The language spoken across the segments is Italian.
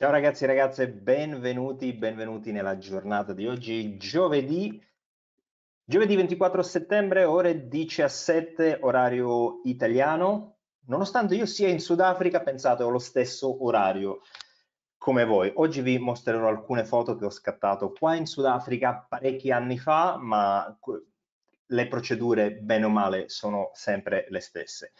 Ciao ragazzi e ragazze, benvenuti, benvenuti nella giornata di oggi, giovedì, giovedì 24 settembre, ore 17, orario italiano. Nonostante io sia in Sudafrica, pensate, ho lo stesso orario come voi. Oggi vi mostrerò alcune foto che ho scattato qua in Sudafrica parecchi anni fa, ma le procedure, bene o male, sono sempre le stesse.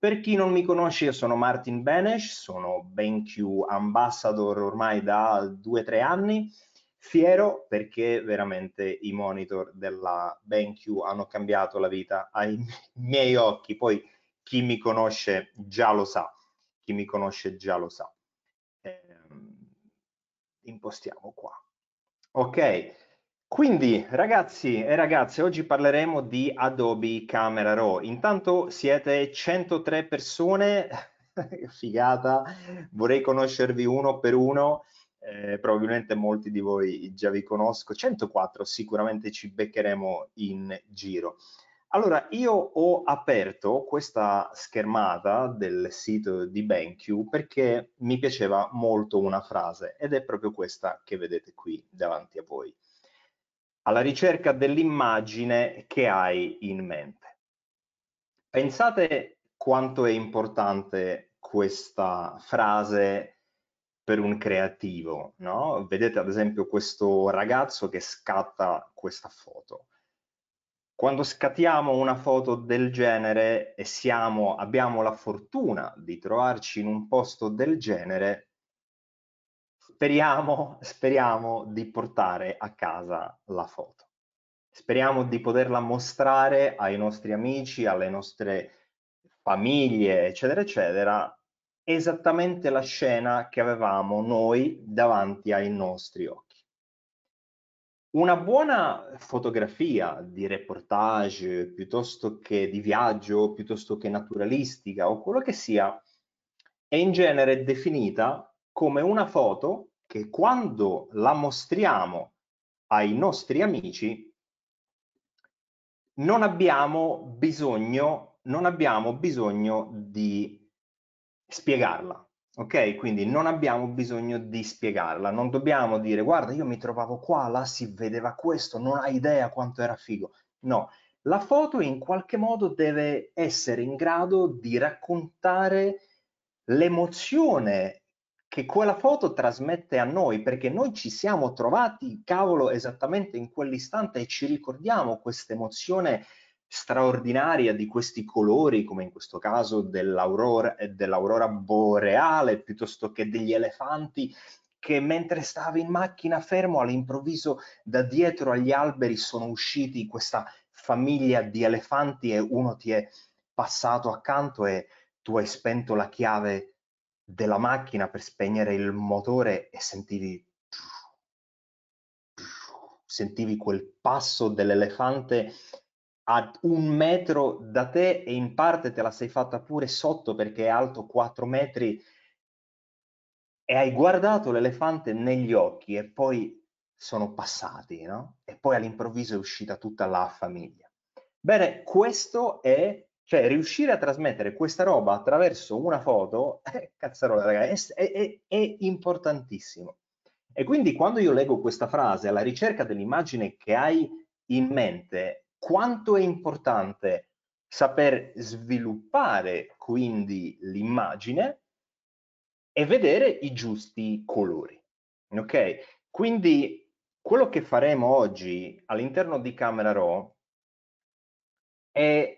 Per chi non mi conosce, io sono Martin Benesh, sono BenQ ambassador ormai da 2-3 anni, fiero perché veramente i monitor della BenQ hanno cambiato la vita ai miei occhi, poi chi mi conosce già lo sa, chi mi conosce già lo sa. Eh, impostiamo qua. Ok, quindi ragazzi e ragazze, oggi parleremo di Adobe Camera Raw. Intanto siete 103 persone, figata, vorrei conoscervi uno per uno, eh, probabilmente molti di voi già vi conosco, 104 sicuramente ci beccheremo in giro. Allora, io ho aperto questa schermata del sito di BenQ perché mi piaceva molto una frase ed è proprio questa che vedete qui davanti a voi alla ricerca dell'immagine che hai in mente. Pensate quanto è importante questa frase per un creativo, no? Vedete ad esempio questo ragazzo che scatta questa foto. Quando scattiamo una foto del genere e siamo, abbiamo la fortuna di trovarci in un posto del genere, speriamo, speriamo di portare a casa la foto. Speriamo di poterla mostrare ai nostri amici, alle nostre famiglie, eccetera, eccetera, esattamente la scena che avevamo noi davanti ai nostri occhi. Una buona fotografia di reportage piuttosto che di viaggio, piuttosto che naturalistica o quello che sia, è in genere definita come una foto che quando la mostriamo ai nostri amici non abbiamo bisogno, non abbiamo bisogno di spiegarla. Ok, quindi non abbiamo bisogno di spiegarla, non dobbiamo dire guarda io mi trovavo qua, là si vedeva questo, non hai idea quanto era figo. No, la foto in qualche modo deve essere in grado di raccontare l'emozione che quella foto trasmette a noi, perché noi ci siamo trovati, cavolo, esattamente in quell'istante e ci ricordiamo questa emozione straordinaria di questi colori, come in questo caso dell'aurora, e eh, dell'aurora boreale, piuttosto che degli elefanti che mentre stavi in macchina fermo all'improvviso da dietro agli alberi sono usciti questa famiglia di elefanti e uno ti è passato accanto e tu hai spento la chiave della macchina per spegnere il motore e sentivi sentivi quel passo dell'elefante a un metro da te e in parte te la sei fatta pure sotto perché è alto 4 metri e hai guardato l'elefante negli occhi e poi sono passati, no? E poi all'improvviso è uscita tutta la famiglia. Bene, questo è cioè, riuscire a trasmettere questa roba attraverso una foto, eh, cazzarola, ragazzi, è, è, è importantissimo. E quindi quando io leggo questa frase alla ricerca dell'immagine che hai in mente, quanto è importante saper sviluppare quindi l'immagine e vedere i giusti colori. Ok? Quindi quello che faremo oggi all'interno di Camera Raw è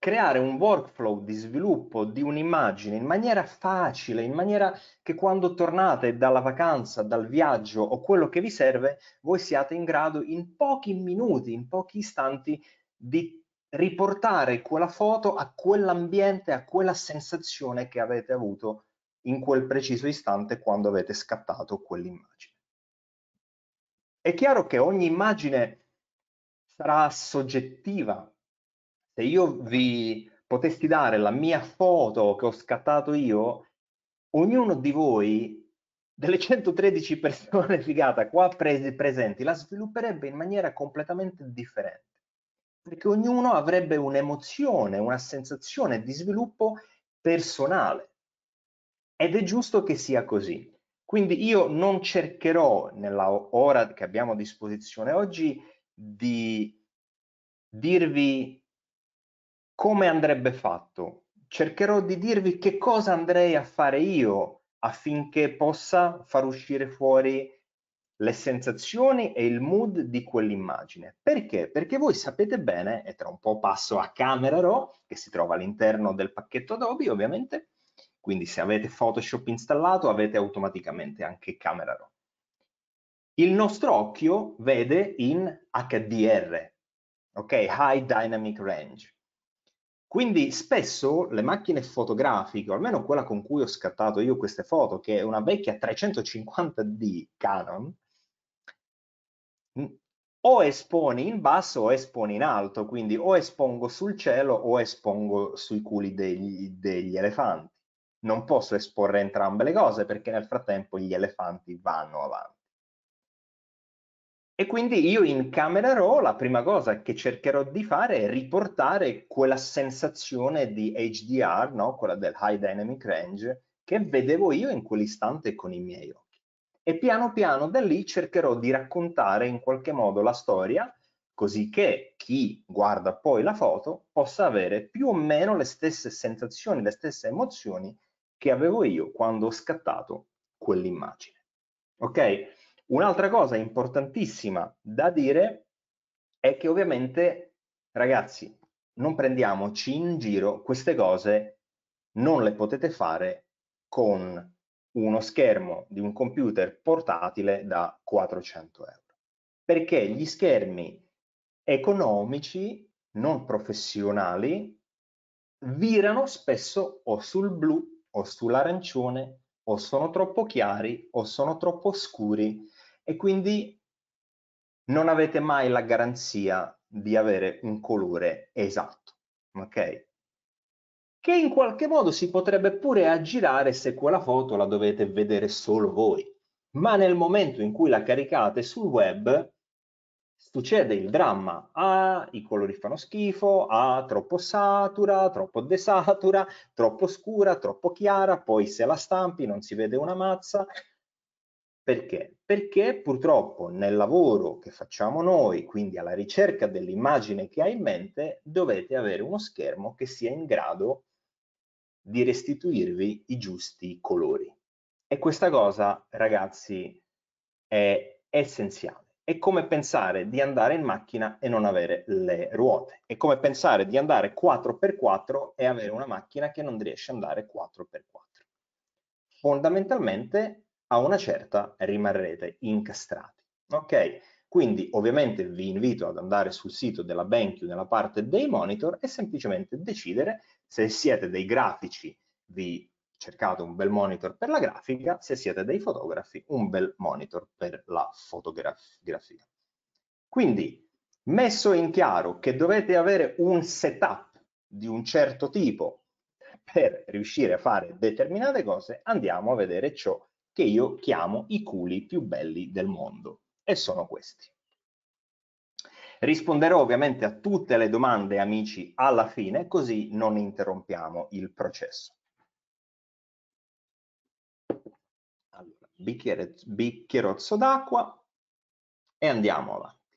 creare un workflow di sviluppo di un'immagine in maniera facile, in maniera che quando tornate dalla vacanza, dal viaggio o quello che vi serve, voi siate in grado in pochi minuti, in pochi istanti di riportare quella foto a quell'ambiente, a quella sensazione che avete avuto in quel preciso istante quando avete scattato quell'immagine. È chiaro che ogni immagine sarà soggettiva se io vi potessi dare la mia foto che ho scattato io, ognuno di voi, delle 113 persone figata qua prese, presenti, la svilupperebbe in maniera completamente differente, perché ognuno avrebbe un'emozione, una sensazione di sviluppo personale. Ed è giusto che sia così. Quindi io non cercherò nella ora che abbiamo a disposizione oggi di dirvi come andrebbe fatto? Cercherò di dirvi che cosa andrei a fare io affinché possa far uscire fuori le sensazioni e il mood di quell'immagine. Perché? Perché voi sapete bene, e tra un po' passo a Camera Raw, che si trova all'interno del pacchetto Adobe ovviamente, quindi se avete Photoshop installato avete automaticamente anche Camera Raw. Il nostro occhio vede in HDR, ok? High Dynamic Range. Quindi spesso le macchine fotografiche, o almeno quella con cui ho scattato io queste foto, che è una vecchia 350D Canon, mm, o esponi in basso o esponi in alto, quindi o espongo sul cielo o espongo sui culi degli, degli elefanti. Non posso esporre entrambe le cose perché nel frattempo gli elefanti vanno avanti. E quindi io in Camera Raw la prima cosa che cercherò di fare è riportare quella sensazione di HDR, no? quella del High Dynamic Range, che vedevo io in quell'istante con i miei occhi. E piano piano da lì cercherò di raccontare in qualche modo la storia, così che chi guarda poi la foto possa avere più o meno le stesse sensazioni, le stesse emozioni che avevo io quando ho scattato quell'immagine. Ok? Un'altra cosa importantissima da dire è che ovviamente, ragazzi, non prendiamoci in giro, queste cose non le potete fare con uno schermo di un computer portatile da 400 euro. Perché gli schermi economici, non professionali, virano spesso o sul blu o sull'arancione o sono troppo chiari o sono troppo scuri e quindi non avete mai la garanzia di avere un colore esatto, ok? Che in qualche modo si potrebbe pure aggirare se quella foto la dovete vedere solo voi, ma nel momento in cui la caricate sul web succede il dramma, ah, i colori fanno schifo, ah, troppo satura, troppo desatura, troppo scura, troppo chiara, poi se la stampi non si vede una mazza perché? Perché purtroppo nel lavoro che facciamo noi, quindi alla ricerca dell'immagine che hai in mente, dovete avere uno schermo che sia in grado di restituirvi i giusti colori. E questa cosa, ragazzi, è essenziale. È come pensare di andare in macchina e non avere le ruote. È come pensare di andare 4x4 e avere una macchina che non riesce ad andare 4x4. Fondamentalmente a una certa rimarrete incastrati. Ok? Quindi ovviamente vi invito ad andare sul sito della BenQ nella parte dei monitor e semplicemente decidere se siete dei grafici vi cercate un bel monitor per la grafica, se siete dei fotografi un bel monitor per la fotografia. Quindi messo in chiaro che dovete avere un setup di un certo tipo per riuscire a fare determinate cose, andiamo a vedere ciò che io chiamo i culi più belli del mondo e sono questi. Risponderò ovviamente a tutte le domande, amici, alla fine, così non interrompiamo il processo. Allora, bicchiere, bicchierozzo d'acqua e andiamo avanti.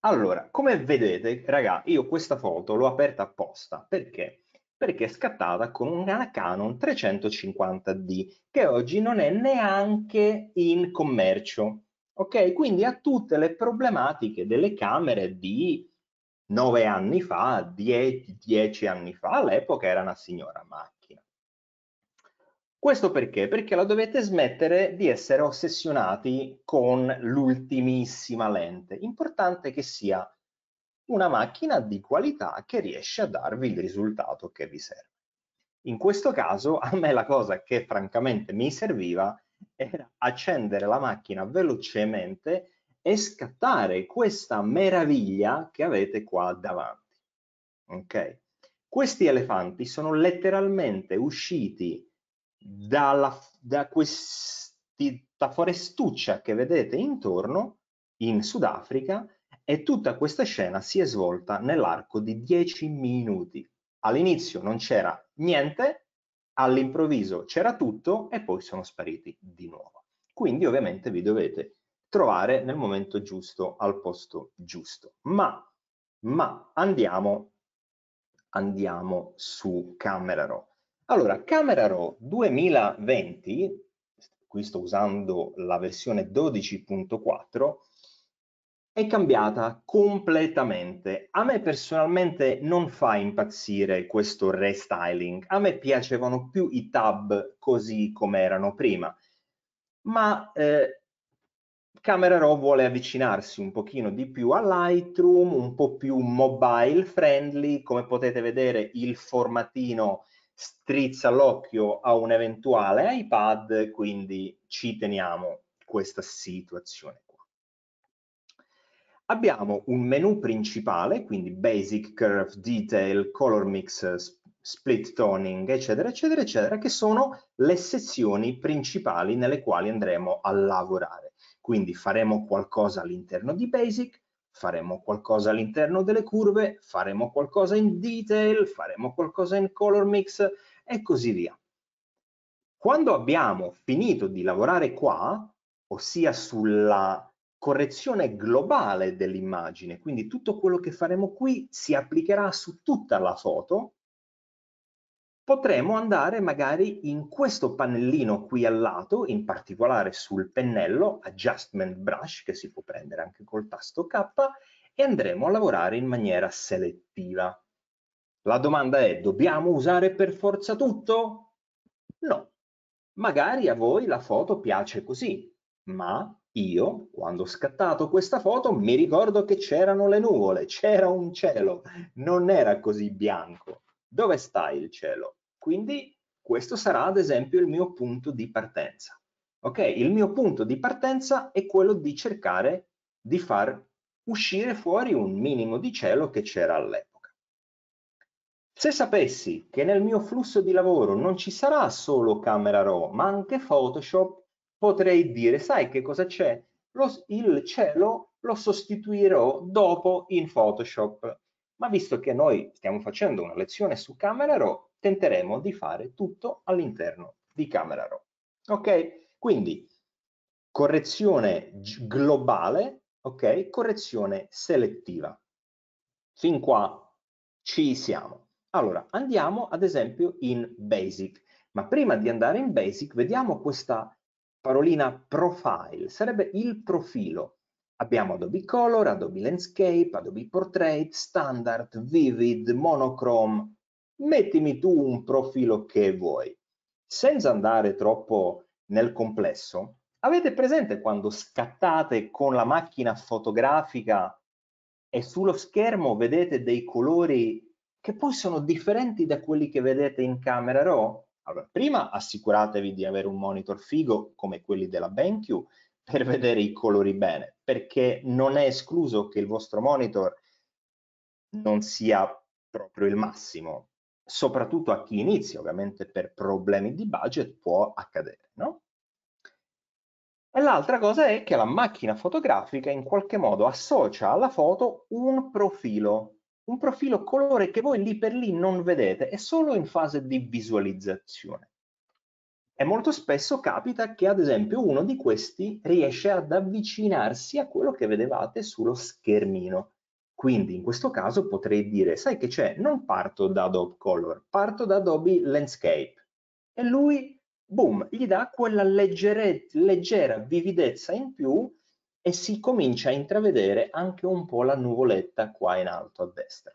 Allora, come vedete, ragà, io questa foto l'ho aperta apposta perché perché è scattata con una Canon 350D che oggi non è neanche in commercio. Ok, quindi ha tutte le problematiche delle camere di 9 anni fa, 10, 10 anni fa, all'epoca era una signora macchina. Questo perché? Perché la dovete smettere di essere ossessionati con l'ultimissima lente. Importante che sia una macchina di qualità che riesce a darvi il risultato che vi serve. In questo caso a me la cosa che francamente mi serviva era accendere la macchina velocemente e scattare questa meraviglia che avete qua davanti. Ok? Questi elefanti sono letteralmente usciti dalla, da questa forestuccia che vedete intorno in Sudafrica e tutta questa scena si è svolta nell'arco di 10 minuti. All'inizio non c'era niente, all'improvviso c'era tutto e poi sono spariti di nuovo. Quindi ovviamente vi dovete trovare nel momento giusto, al posto giusto. Ma, ma andiamo, andiamo su Camera Raw. Allora, Camera Raw 2020, qui sto usando la versione 12.4, è cambiata completamente. A me personalmente non fa impazzire questo restyling, a me piacevano più i tab così come erano prima, ma eh, Camera Raw vuole avvicinarsi un pochino di più a Lightroom, un po' più mobile friendly, come potete vedere il formatino strizza l'occhio a un eventuale iPad, quindi ci teniamo questa situazione. Abbiamo un menu principale, quindi Basic, Curve, Detail, Color Mix, Split Toning, eccetera, eccetera, eccetera, che sono le sezioni principali nelle quali andremo a lavorare. Quindi faremo qualcosa all'interno di Basic, faremo qualcosa all'interno delle curve, faremo qualcosa in Detail, faremo qualcosa in Color Mix e così via. Quando abbiamo finito di lavorare qua, ossia sulla correzione globale dell'immagine, quindi tutto quello che faremo qui si applicherà su tutta la foto, potremo andare magari in questo pannellino qui al lato, in particolare sul pennello Adjustment Brush, che si può prendere anche col tasto K, e andremo a lavorare in maniera selettiva. La domanda è, dobbiamo usare per forza tutto? No. Magari a voi la foto piace così, ma io, quando ho scattato questa foto, mi ricordo che c'erano le nuvole, c'era un cielo, non era così bianco. Dove sta il cielo? Quindi questo sarà ad esempio il mio punto di partenza. Ok? Il mio punto di partenza è quello di cercare di far uscire fuori un minimo di cielo che c'era all'epoca. Se sapessi che nel mio flusso di lavoro non ci sarà solo Camera Raw, ma anche Photoshop potrei dire, sai che cosa c'è? Lo, il cielo lo sostituirò dopo in Photoshop. Ma visto che noi stiamo facendo una lezione su Camera Raw, tenteremo di fare tutto all'interno di Camera Raw. Ok? Quindi correzione globale, ok? Correzione selettiva. Fin qua ci siamo. Allora, andiamo ad esempio in Basic. Ma prima di andare in Basic, vediamo questa parolina profile, sarebbe il profilo. Abbiamo Adobe Color, Adobe Landscape, Adobe Portrait, Standard, Vivid, Monochrome. Mettimi tu un profilo che vuoi. Senza andare troppo nel complesso, avete presente quando scattate con la macchina fotografica e sullo schermo vedete dei colori che poi sono differenti da quelli che vedete in camera RAW? Allora, prima assicuratevi di avere un monitor figo come quelli della BenQ per vedere i colori bene, perché non è escluso che il vostro monitor non sia proprio il massimo, soprattutto a chi inizia, ovviamente per problemi di budget può accadere, no? E l'altra cosa è che la macchina fotografica in qualche modo associa alla foto un profilo, un profilo colore che voi lì per lì non vedete, è solo in fase di visualizzazione. E molto spesso capita che ad esempio uno di questi riesce ad avvicinarsi a quello che vedevate sullo schermino. Quindi in questo caso potrei dire, sai che c'è? Non parto da Adobe Color, parto da Adobe Landscape. E lui, boom, gli dà quella leggere, leggera vividezza in più e si comincia a intravedere anche un po' la nuvoletta qua in alto a destra.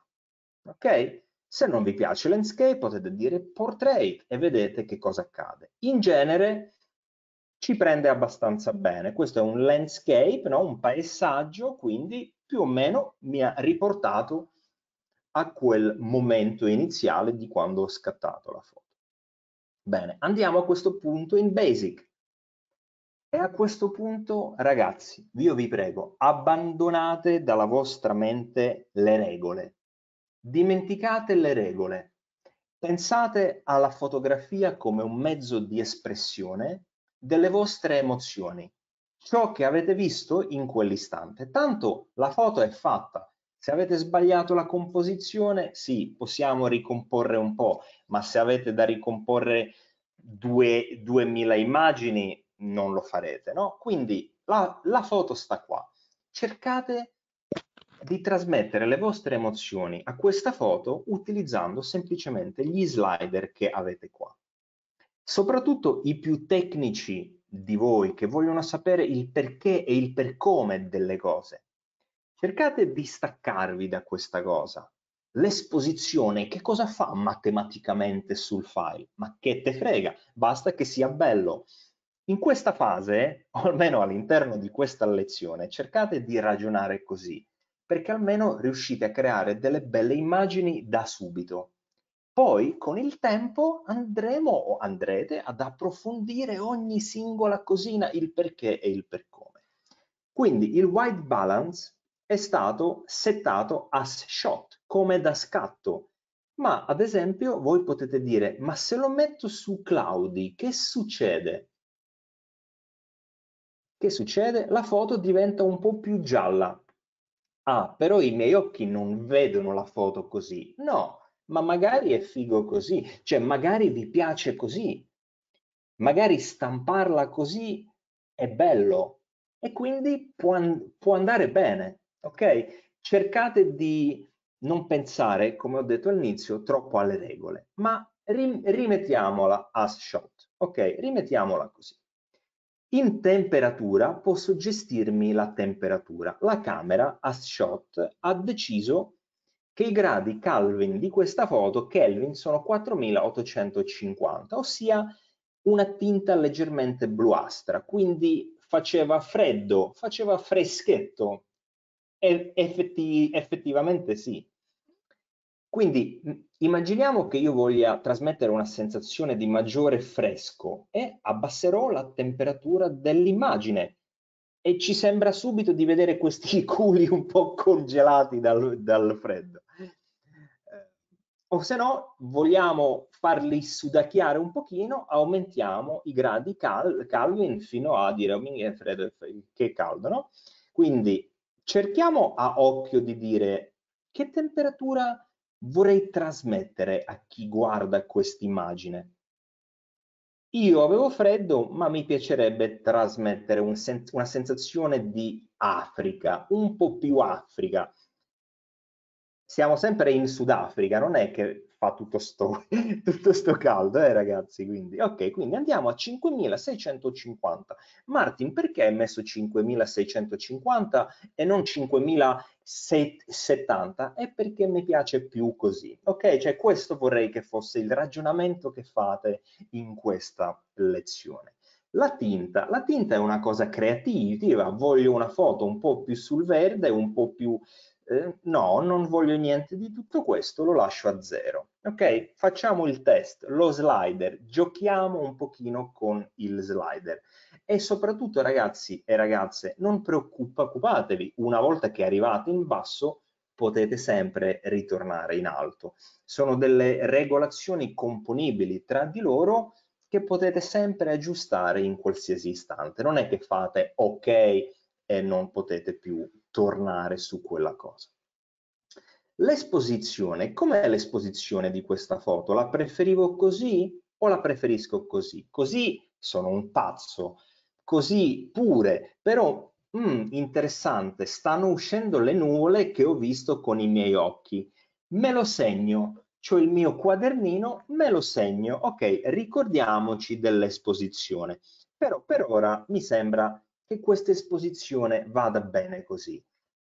Ok? Se non vi piace landscape potete dire portrait e vedete che cosa accade. In genere ci prende abbastanza bene. Questo è un landscape, no? un paesaggio, quindi più o meno mi ha riportato a quel momento iniziale di quando ho scattato la foto. Bene, andiamo a questo punto in Basic. E a questo punto, ragazzi, io vi prego, abbandonate dalla vostra mente le regole. Dimenticate le regole. Pensate alla fotografia come un mezzo di espressione delle vostre emozioni, ciò che avete visto in quell'istante. Tanto la foto è fatta. Se avete sbagliato la composizione, sì, possiamo ricomporre un po', ma se avete da ricomporre due, 2000 immagini, non lo farete, no? Quindi la, la foto sta qua. Cercate di trasmettere le vostre emozioni a questa foto utilizzando semplicemente gli slider che avete qua. Soprattutto i più tecnici di voi che vogliono sapere il perché e il per come delle cose. Cercate di staccarvi da questa cosa. L'esposizione che cosa fa matematicamente sul file? Ma che te frega, basta che sia bello. In questa fase, o almeno all'interno di questa lezione, cercate di ragionare così, perché almeno riuscite a creare delle belle immagini da subito. Poi, con il tempo, andremo o andrete ad approfondire ogni singola cosina, il perché e il per come. Quindi il white balance è stato settato as shot, come da scatto, ma ad esempio voi potete dire, ma se lo metto su cloudy, che succede? Che succede? La foto diventa un po' più gialla. Ah, però i miei occhi non vedono la foto così. No, ma magari è figo così, cioè magari vi piace così, magari stamparla così è bello e quindi può, può andare bene, ok? Cercate di non pensare, come ho detto all'inizio, troppo alle regole, ma rimettiamola as shot, ok? Rimettiamola così. In temperatura posso gestirmi la temperatura. La camera a shot ha deciso che i gradi Kelvin di questa foto Kelvin sono 4850, ossia una tinta leggermente bluastra, quindi faceva freddo, faceva freschetto. E effetti, effettivamente sì. Quindi Immaginiamo che io voglia trasmettere una sensazione di maggiore fresco e abbasserò la temperatura dell'immagine e ci sembra subito di vedere questi culi un po' congelati dal, dal freddo. Eh, o se no, vogliamo farli sudacchiare un pochino, aumentiamo i gradi cal Calvin fino a dire oh, freddo, che è caldo, no? Quindi cerchiamo a occhio di dire che temperatura vorrei trasmettere a chi guarda quest'immagine? Io avevo freddo, ma mi piacerebbe trasmettere un sen una sensazione di Africa, un po' più Africa. Siamo sempre in Sudafrica, non è che fa tutto sto, tutto sto caldo, eh ragazzi, quindi. Ok, quindi andiamo a 5650. Martin, perché hai messo 5650 e non 5000 70 è perché mi piace più così. Ok, cioè questo vorrei che fosse il ragionamento che fate in questa lezione. La tinta. La tinta è una cosa creativa, voglio una foto un po' più sul verde, un po' più eh, no, non voglio niente di tutto questo, lo lascio a zero. Ok, facciamo il test, lo slider, giochiamo un pochino con il slider. E soprattutto ragazzi e ragazze, non preoccupatevi, una volta che arrivate in basso potete sempre ritornare in alto. Sono delle regolazioni componibili tra di loro che potete sempre aggiustare in qualsiasi istante. Non è che fate ok e non potete più tornare su quella cosa. L'esposizione, com'è l'esposizione di questa foto? La preferivo così o la preferisco così? Così sono un pazzo, così pure, però mm, interessante, stanno uscendo le nuvole che ho visto con i miei occhi. Me lo segno, cioè il mio quadernino, me lo segno. Ok, ricordiamoci dell'esposizione, però per ora mi sembra che questa esposizione vada bene così.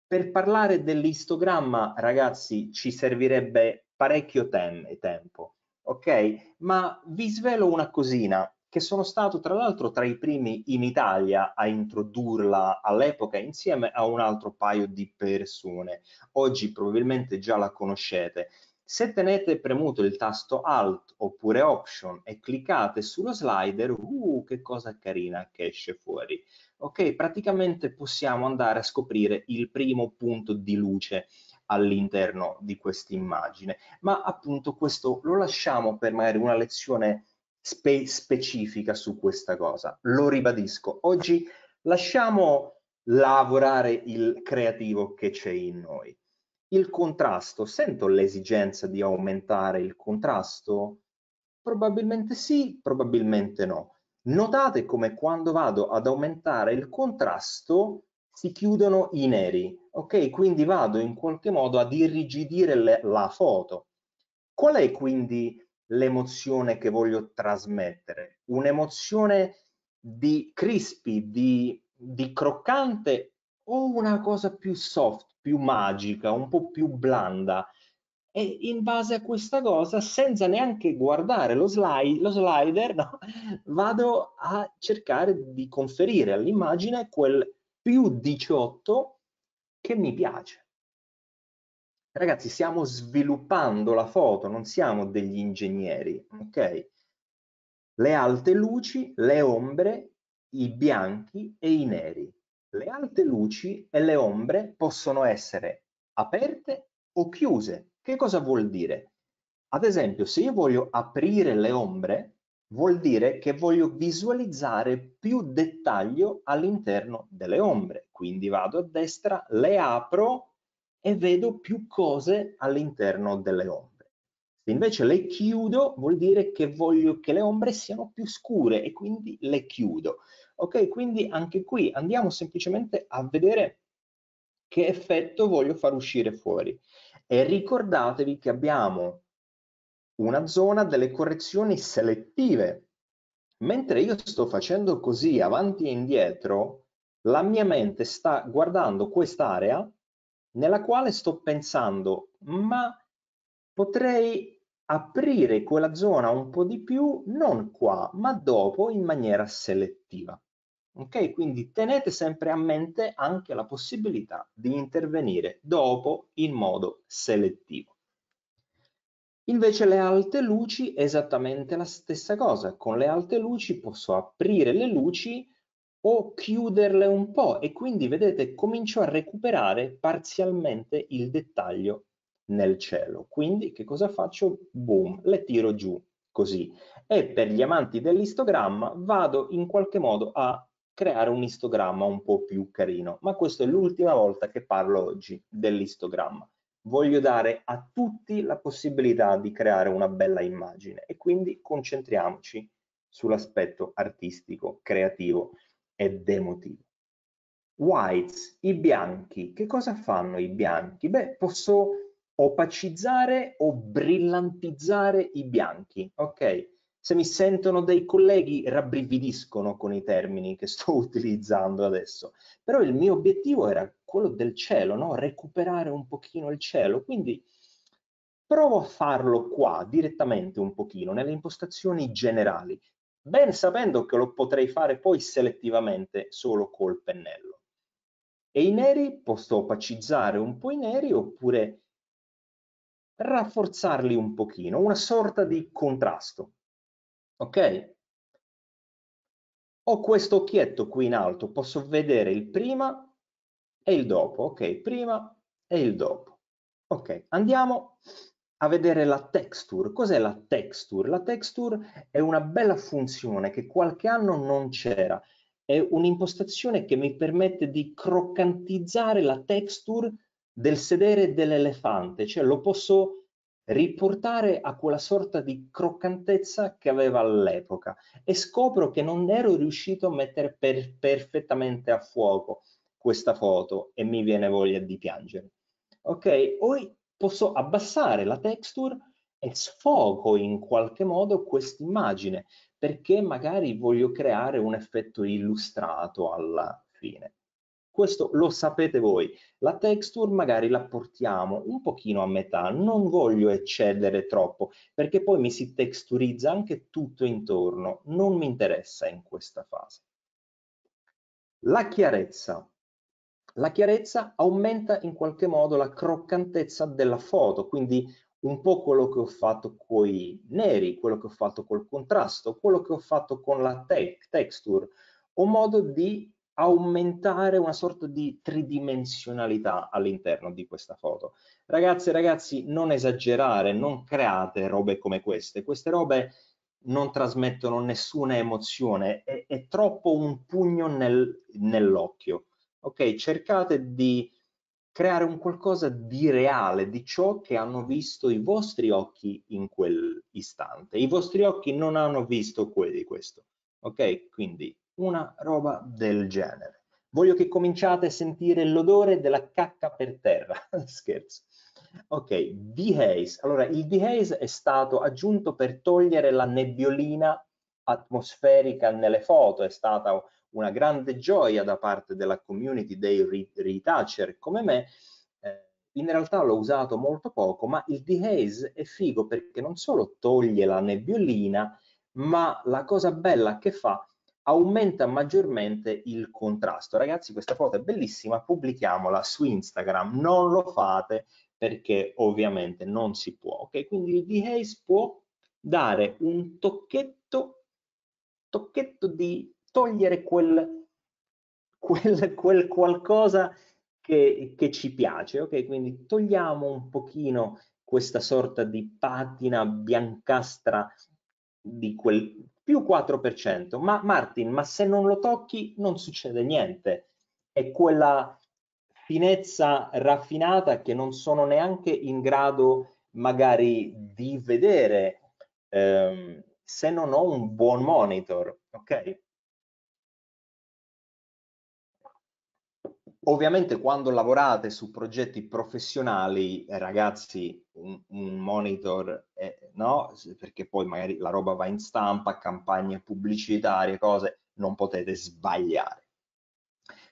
Per parlare dell'istogramma, ragazzi, ci servirebbe parecchio ten tempo, ok? Ma vi svelo una cosina, che sono stato tra l'altro tra i primi in Italia a introdurla all'epoca insieme a un altro paio di persone. Oggi probabilmente già la conoscete. Se tenete premuto il tasto Alt oppure Option e cliccate sullo slider, uh, che cosa carina che esce fuori. Ok, praticamente possiamo andare a scoprire il primo punto di luce all'interno di questa immagine, ma appunto questo lo lasciamo per magari una lezione spe specifica su questa cosa. Lo ribadisco, oggi lasciamo lavorare il creativo che c'è in noi il contrasto, sento l'esigenza di aumentare il contrasto? Probabilmente sì, probabilmente no. Notate come quando vado ad aumentare il contrasto si chiudono i neri, ok? Quindi vado in qualche modo ad irrigidire le, la foto. Qual è quindi l'emozione che voglio trasmettere? Un'emozione di crispy, di, di croccante o una cosa più soft, più magica, un po' più blanda. E in base a questa cosa, senza neanche guardare lo, slide, lo slider, no? vado a cercare di conferire all'immagine quel più 18 che mi piace. Ragazzi, stiamo sviluppando la foto, non siamo degli ingegneri, ok? Le alte luci, le ombre, i bianchi e i neri. Le alte luci e le ombre possono essere aperte o chiuse. Che cosa vuol dire? Ad esempio, se io voglio aprire le ombre, vuol dire che voglio visualizzare più dettaglio all'interno delle ombre. Quindi vado a destra, le apro e vedo più cose all'interno delle ombre. Se invece le chiudo, vuol dire che voglio che le ombre siano più scure e quindi le chiudo. Ok, quindi anche qui andiamo semplicemente a vedere che effetto voglio far uscire fuori. E ricordatevi che abbiamo una zona delle correzioni selettive. Mentre io sto facendo così avanti e indietro, la mia mente sta guardando quest'area nella quale sto pensando, ma potrei aprire quella zona un po' di più, non qua, ma dopo in maniera selettiva. Ok, quindi tenete sempre a mente anche la possibilità di intervenire dopo in modo selettivo. Invece le alte luci esattamente la stessa cosa, con le alte luci posso aprire le luci o chiuderle un po' e quindi vedete comincio a recuperare parzialmente il dettaglio nel cielo. Quindi che cosa faccio? Boom, le tiro giù così. E per gli amanti dell'istogramma vado in qualche modo a creare un istogramma un po' più carino. Ma questa è l'ultima volta che parlo oggi dell'istogramma. Voglio dare a tutti la possibilità di creare una bella immagine e quindi concentriamoci sull'aspetto artistico, creativo ed emotivo. Whites, i bianchi, che cosa fanno i bianchi? Beh, posso opacizzare o brillantizzare i bianchi, ok? Se mi sentono dei colleghi rabbrividiscono con i termini che sto utilizzando adesso, però il mio obiettivo era quello del cielo, no? recuperare un pochino il cielo, quindi provo a farlo qua direttamente un pochino, nelle impostazioni generali, ben sapendo che lo potrei fare poi selettivamente solo col pennello. E i neri posso opacizzare un po' i neri oppure rafforzarli un pochino, una sorta di contrasto. Ok? Ho questo occhietto qui in alto, posso vedere il prima e il dopo. Ok, prima e il dopo. Ok, andiamo a vedere la texture. Cos'è la texture? La texture è una bella funzione che qualche anno non c'era. È un'impostazione che mi permette di croccantizzare la texture del sedere dell'elefante, cioè lo posso riportare a quella sorta di croccantezza che aveva all'epoca e scopro che non ero riuscito a mettere per perfettamente a fuoco questa foto e mi viene voglia di piangere. Ok, poi posso abbassare la texture e sfogo in qualche modo quest'immagine perché magari voglio creare un effetto illustrato alla fine questo lo sapete voi. La texture magari la portiamo un pochino a metà, non voglio eccedere troppo, perché poi mi si texturizza anche tutto intorno, non mi interessa in questa fase. La chiarezza. La chiarezza aumenta in qualche modo la croccantezza della foto, quindi un po' quello che ho fatto con i neri, quello che ho fatto col contrasto, quello che ho fatto con la te texture. Ho modo di aumentare una sorta di tridimensionalità all'interno di questa foto. Ragazzi e ragazzi, non esagerare, non create robe come queste. Queste robe non trasmettono nessuna emozione, è, è troppo un pugno nel, nell'occhio. Ok, cercate di creare un qualcosa di reale, di ciò che hanno visto i vostri occhi in quell'istante. I vostri occhi non hanno visto di questo. Ok, quindi una roba del genere. Voglio che cominciate a sentire l'odore della cacca per terra. Scherzo. Ok, dehaze. Allora, il dehaze è stato aggiunto per togliere la nebbiolina atmosferica nelle foto. È stata una grande gioia da parte della community dei retoucher come me. Eh, in realtà l'ho usato molto poco, ma il dehaze è figo perché non solo toglie la nebbiolina, ma la cosa bella che fa è aumenta maggiormente il contrasto. Ragazzi, questa foto è bellissima, pubblichiamola su Instagram, non lo fate perché ovviamente non si può. Ok, quindi il dehaze può dare un tocchetto, tocchetto di togliere quel, quel, quel qualcosa che, che ci piace, ok? Quindi togliamo un pochino questa sorta di patina biancastra di quel più 4%. Ma Martin, ma se non lo tocchi non succede niente. È quella finezza raffinata che non sono neanche in grado magari di vedere ehm, se non ho un buon monitor, ok? Ovviamente quando lavorate su progetti professionali, eh, ragazzi, un, un monitor, eh, no? Perché poi magari la roba va in stampa, campagne pubblicitarie, cose, non potete sbagliare.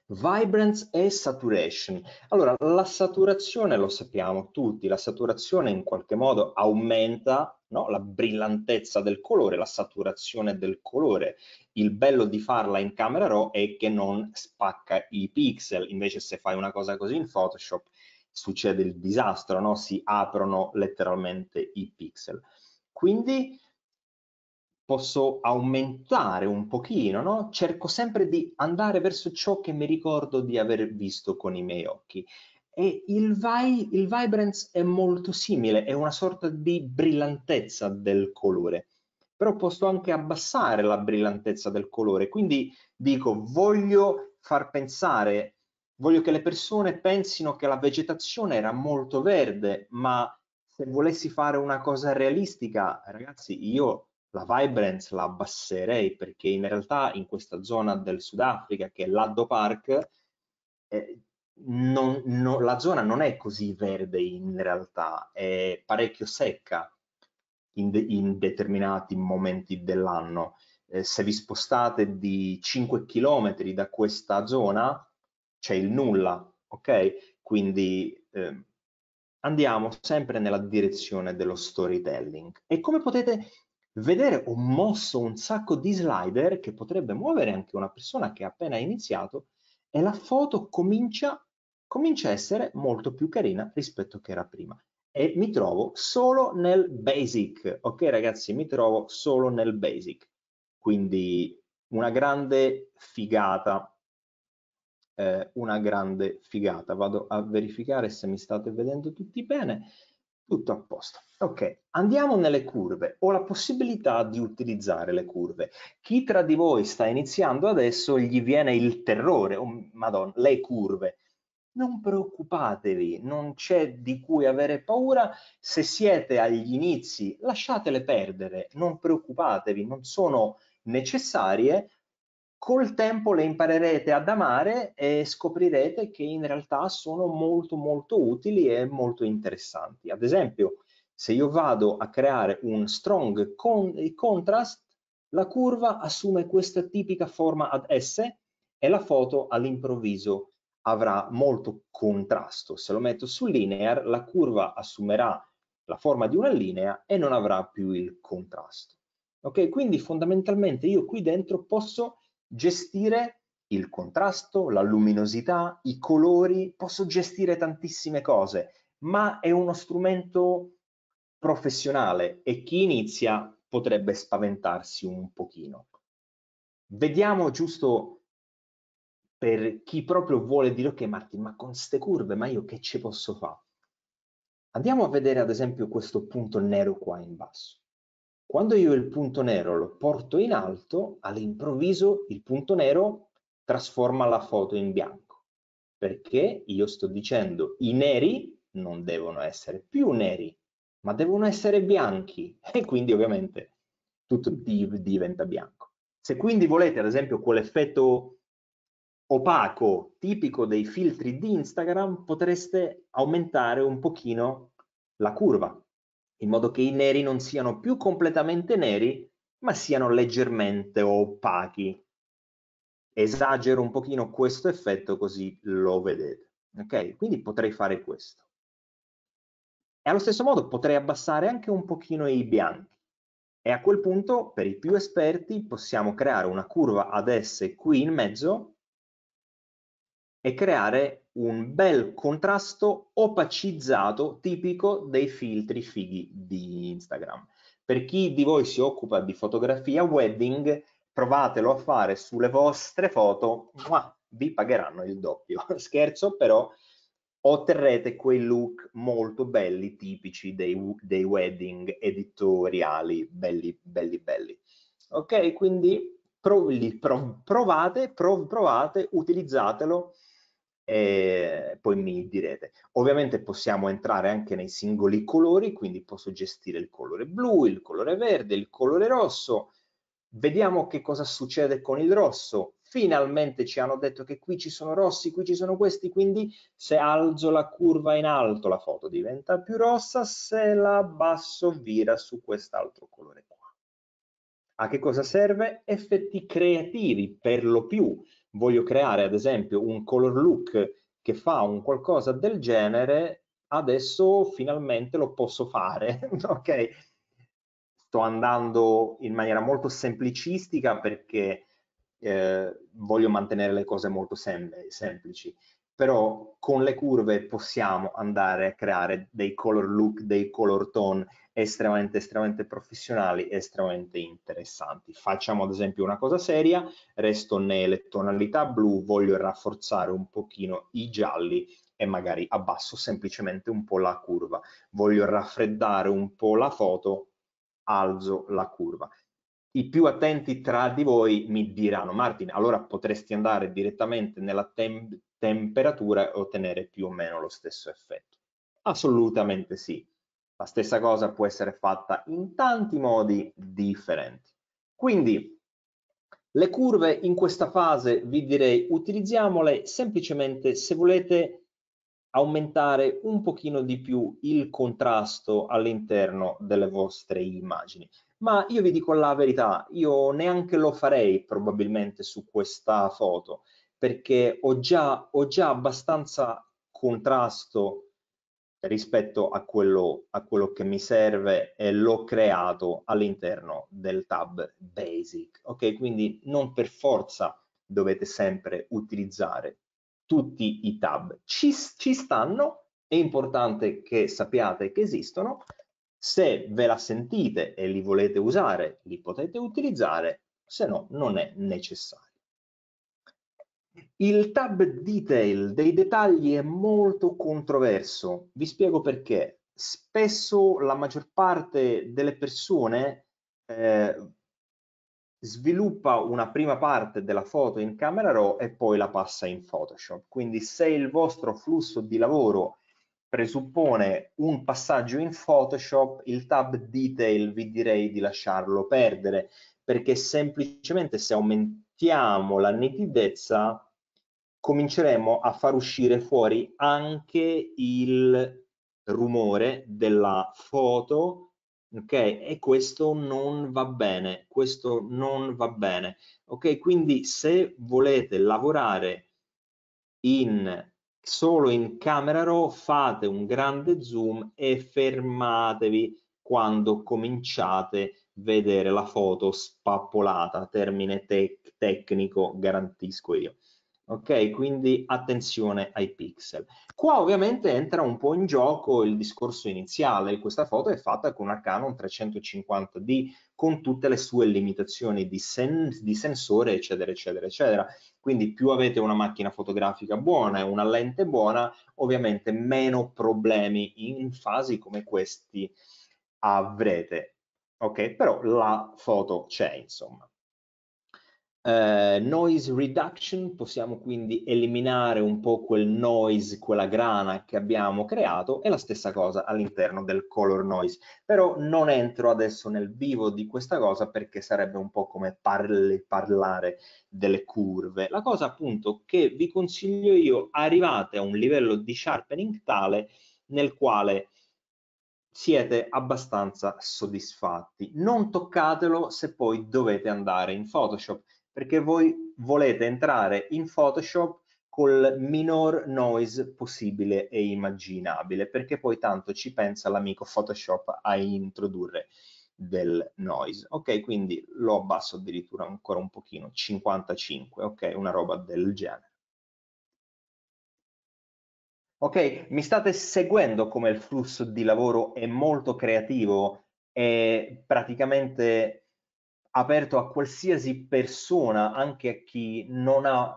Vibrance e saturation. Allora, la saturazione lo sappiamo tutti, la saturazione in qualche modo aumenta no? la brillantezza del colore, la saturazione del colore il bello di farla in camera raw è che non spacca i pixel, invece se fai una cosa così in Photoshop succede il disastro, no? si aprono letteralmente i pixel. Quindi posso aumentare un pochino, no? cerco sempre di andare verso ciò che mi ricordo di aver visto con i miei occhi. E il, vi il vibrance è molto simile, è una sorta di brillantezza del colore però posso anche abbassare la brillantezza del colore. Quindi dico, voglio far pensare, voglio che le persone pensino che la vegetazione era molto verde, ma se volessi fare una cosa realistica, ragazzi, io la vibrance la abbasserei perché in realtà in questa zona del Sudafrica, che è l'Addo Park, eh, non, no, la zona non è così verde in realtà, è parecchio secca in, de in determinati momenti dell'anno. Eh, se vi spostate di 5 km da questa zona c'è il nulla, ok? Quindi eh, andiamo sempre nella direzione dello storytelling. E come potete vedere ho mosso un sacco di slider che potrebbe muovere anche una persona che ha appena iniziato e la foto comincia, comincia a essere molto più carina rispetto che era prima e mi trovo solo nel basic. Ok ragazzi, mi trovo solo nel basic. Quindi una grande figata, eh, una grande figata. Vado a verificare se mi state vedendo tutti bene. Tutto a posto. Ok, andiamo nelle curve. Ho la possibilità di utilizzare le curve. Chi tra di voi sta iniziando adesso gli viene il terrore, oh, madonna, le curve non preoccupatevi, non c'è di cui avere paura, se siete agli inizi lasciatele perdere, non preoccupatevi, non sono necessarie, col tempo le imparerete ad amare e scoprirete che in realtà sono molto molto utili e molto interessanti. Ad esempio, se io vado a creare un strong con contrast, la curva assume questa tipica forma ad S e la foto all'improvviso avrà molto contrasto. Se lo metto su linear, la curva assumerà la forma di una linea e non avrà più il contrasto. Ok, quindi fondamentalmente io qui dentro posso gestire il contrasto, la luminosità, i colori, posso gestire tantissime cose, ma è uno strumento professionale e chi inizia potrebbe spaventarsi un pochino. Vediamo giusto per chi proprio vuole dire ok Martin, ma con queste curve, ma io che ci posso fare? Andiamo a vedere ad esempio questo punto nero qua in basso. Quando io il punto nero lo porto in alto, all'improvviso il punto nero trasforma la foto in bianco, perché io sto dicendo i neri non devono essere più neri, ma devono essere bianchi e quindi ovviamente tutto div diventa bianco. Se quindi volete ad esempio quell'effetto opaco tipico dei filtri di Instagram potreste aumentare un pochino la curva in modo che i neri non siano più completamente neri ma siano leggermente opachi esagero un pochino questo effetto così lo vedete ok quindi potrei fare questo e allo stesso modo potrei abbassare anche un pochino i bianchi e a quel punto per i più esperti possiamo creare una curva ad S qui in mezzo e creare un bel contrasto opacizzato tipico dei filtri fighi di Instagram. Per chi di voi si occupa di fotografia wedding, provatelo a fare sulle vostre foto, ma vi pagheranno il doppio. Scherzo, però otterrete quei look molto belli tipici dei, dei wedding editoriali, belli, belli, belli. Ok, quindi prov, provate, prov, provate, utilizzatelo e poi mi direte. Ovviamente possiamo entrare anche nei singoli colori, quindi posso gestire il colore blu, il colore verde, il colore rosso. Vediamo che cosa succede con il rosso. Finalmente ci hanno detto che qui ci sono rossi, qui ci sono questi, quindi se alzo la curva in alto la foto diventa più rossa, se la abbasso vira su quest'altro colore qua. A che cosa serve? Effetti creativi per lo più voglio creare ad esempio un color look che fa un qualcosa del genere, adesso finalmente lo posso fare, ok? Sto andando in maniera molto semplicistica perché eh, voglio mantenere le cose molto sem semplici però con le curve possiamo andare a creare dei color look, dei color tone estremamente, estremamente professionali estremamente interessanti. Facciamo ad esempio una cosa seria, resto nelle tonalità blu, voglio rafforzare un pochino i gialli e magari abbasso semplicemente un po' la curva. Voglio raffreddare un po' la foto, alzo la curva i più attenti tra di voi mi diranno Martin allora potresti andare direttamente nella tem temperatura e ottenere più o meno lo stesso effetto assolutamente sì la stessa cosa può essere fatta in tanti modi differenti quindi le curve in questa fase vi direi utilizziamole semplicemente se volete aumentare un pochino di più il contrasto all'interno delle vostre immagini ma io vi dico la verità, io neanche lo farei probabilmente su questa foto, perché ho già, ho già abbastanza contrasto rispetto a quello, a quello, che mi serve e l'ho creato all'interno del tab basic ok quindi non per forza dovete sempre utilizzare tutti i tab ci, ci stanno è importante che sappiate che esistono se ve la sentite e li volete usare, li potete utilizzare, se no non è necessario. Il tab detail dei dettagli è molto controverso, vi spiego perché. Spesso la maggior parte delle persone eh, sviluppa una prima parte della foto in Camera Raw e poi la passa in Photoshop. Quindi se il vostro flusso di lavoro presuppone un passaggio in Photoshop, il tab detail vi direi di lasciarlo perdere, perché semplicemente se aumentiamo la nitidezza cominceremo a far uscire fuori anche il rumore della foto ok e questo non va bene questo non va bene ok quindi se volete lavorare in solo in camera raw fate un grande zoom e fermatevi quando cominciate a vedere la foto spappolata termine tec tecnico garantisco io ok? Quindi attenzione ai pixel. Qua ovviamente entra un po' in gioco il discorso iniziale, questa foto è fatta con una Canon 350D con tutte le sue limitazioni di, sen di sensore, eccetera, eccetera, eccetera. Quindi più avete una macchina fotografica buona e una lente buona, ovviamente meno problemi in fasi come questi avrete. Ok, però la foto c'è, insomma. Eh, noise reduction, possiamo quindi eliminare un po' quel noise, quella grana che abbiamo creato e la stessa cosa all'interno del color noise. Però non entro adesso nel vivo di questa cosa perché sarebbe un po' come parli, parlare delle curve. La cosa appunto che vi consiglio io, arrivate a un livello di sharpening tale nel quale siete abbastanza soddisfatti. Non toccatelo se poi dovete andare in Photoshop perché voi volete entrare in Photoshop col minor noise possibile e immaginabile, perché poi tanto ci pensa l'amico Photoshop a introdurre del noise. Ok, quindi lo abbasso addirittura ancora un pochino, 55, ok, una roba del genere. Ok, mi state seguendo come il flusso di lavoro è molto creativo e praticamente aperto a qualsiasi persona, anche a chi non ha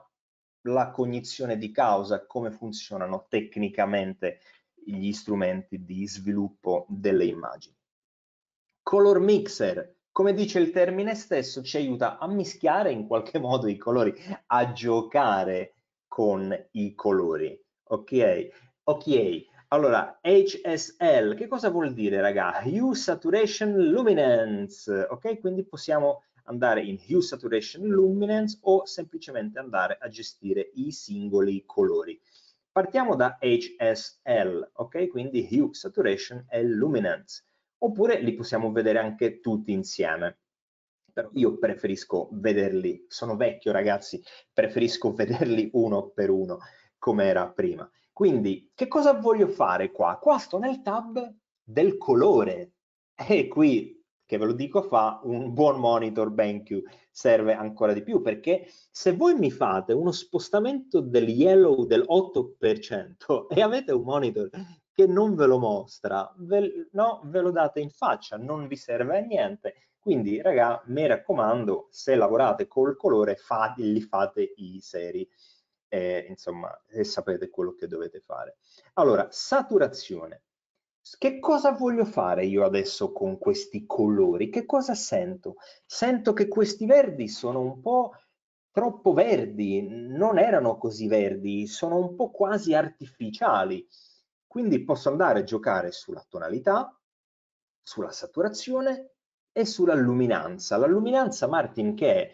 la cognizione di causa, come funzionano tecnicamente gli strumenti di sviluppo delle immagini. Color mixer, come dice il termine stesso, ci aiuta a mischiare in qualche modo i colori, a giocare con i colori. Ok, ok. Allora, HSL, che cosa vuol dire, raga? Hue Saturation Luminance, ok? Quindi possiamo andare in Hue Saturation Luminance o semplicemente andare a gestire i singoli colori. Partiamo da HSL, ok? Quindi Hue Saturation e Luminance. Oppure li possiamo vedere anche tutti insieme però io preferisco vederli, sono vecchio ragazzi, preferisco vederli uno per uno come era prima. Quindi che cosa voglio fare qua? Qua sto nel tab del colore e qui che ve lo dico fa un buon monitor BenQ serve ancora di più perché se voi mi fate uno spostamento del yellow del 8% e avete un monitor che non ve lo mostra, ve, no, ve lo date in faccia, non vi serve a niente. Quindi, raga, mi raccomando, se lavorate col colore, fate, li fate i seri e, eh, insomma, e sapete quello che dovete fare. Allora, saturazione. Che cosa voglio fare io adesso con questi colori? Che cosa sento? Sento che questi verdi sono un po' troppo verdi, non erano così verdi, sono un po' quasi artificiali. Quindi posso andare a giocare sulla tonalità, sulla saturazione e sulla luminanza. La luminanza, Martin, che è?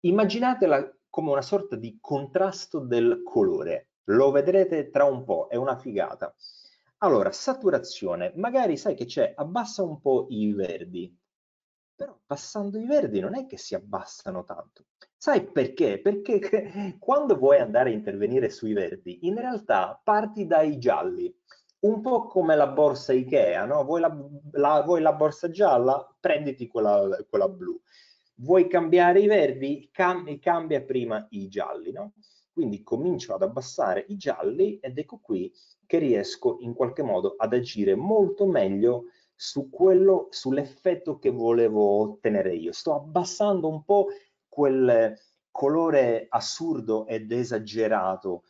Immaginatela come una sorta di contrasto del colore. Lo vedrete tra un po', è una figata. Allora, saturazione, magari sai che c'è, abbassa un po' i verdi, però passando i verdi non è che si abbassano tanto. Sai perché? Perché quando vuoi andare a intervenire sui verdi, in realtà parti dai gialli, un po' come la borsa Ikea, no? Vuoi la, la, vuoi la borsa gialla? Prenditi quella, quella blu vuoi cambiare i verdi? Cam cambia prima i gialli, no? Quindi comincio ad abbassare i gialli ed ecco qui che riesco in qualche modo ad agire molto meglio su quello, sull'effetto che volevo ottenere io. Sto abbassando un po' quel colore assurdo ed esagerato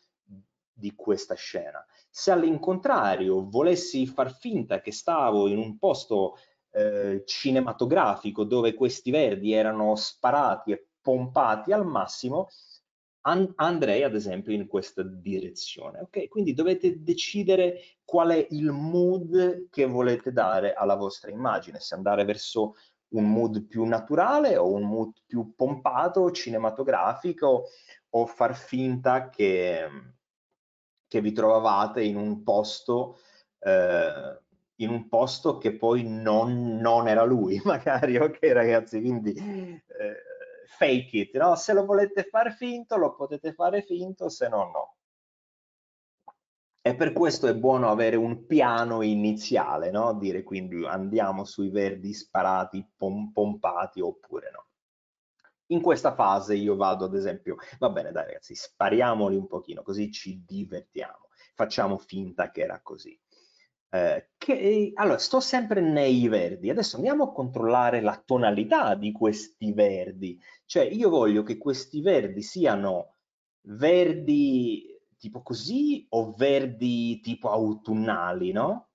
di questa scena. Se all'incontrario volessi far finta che stavo in un posto eh, cinematografico dove questi verdi erano sparati e pompati al massimo, an andrei ad esempio in questa direzione. Okay? Quindi dovete decidere qual è il mood che volete dare alla vostra immagine, se andare verso un mood più naturale o un mood più pompato, cinematografico, o far finta che, che vi trovavate in un posto eh, in un posto che poi non, non era lui, magari, ok ragazzi, quindi eh, fake it, no? Se lo volete far finto, lo potete fare finto, se no, no. E per questo è buono avere un piano iniziale, no? Dire quindi andiamo sui verdi sparati, pom pompati oppure no. In questa fase io vado ad esempio, va bene dai ragazzi, spariamoli un pochino così ci divertiamo, facciamo finta che era così. Eh, che, eh, allora, sto sempre nei verdi. Adesso andiamo a controllare la tonalità di questi verdi. Cioè, io voglio che questi verdi siano verdi tipo così o verdi tipo autunnali, no?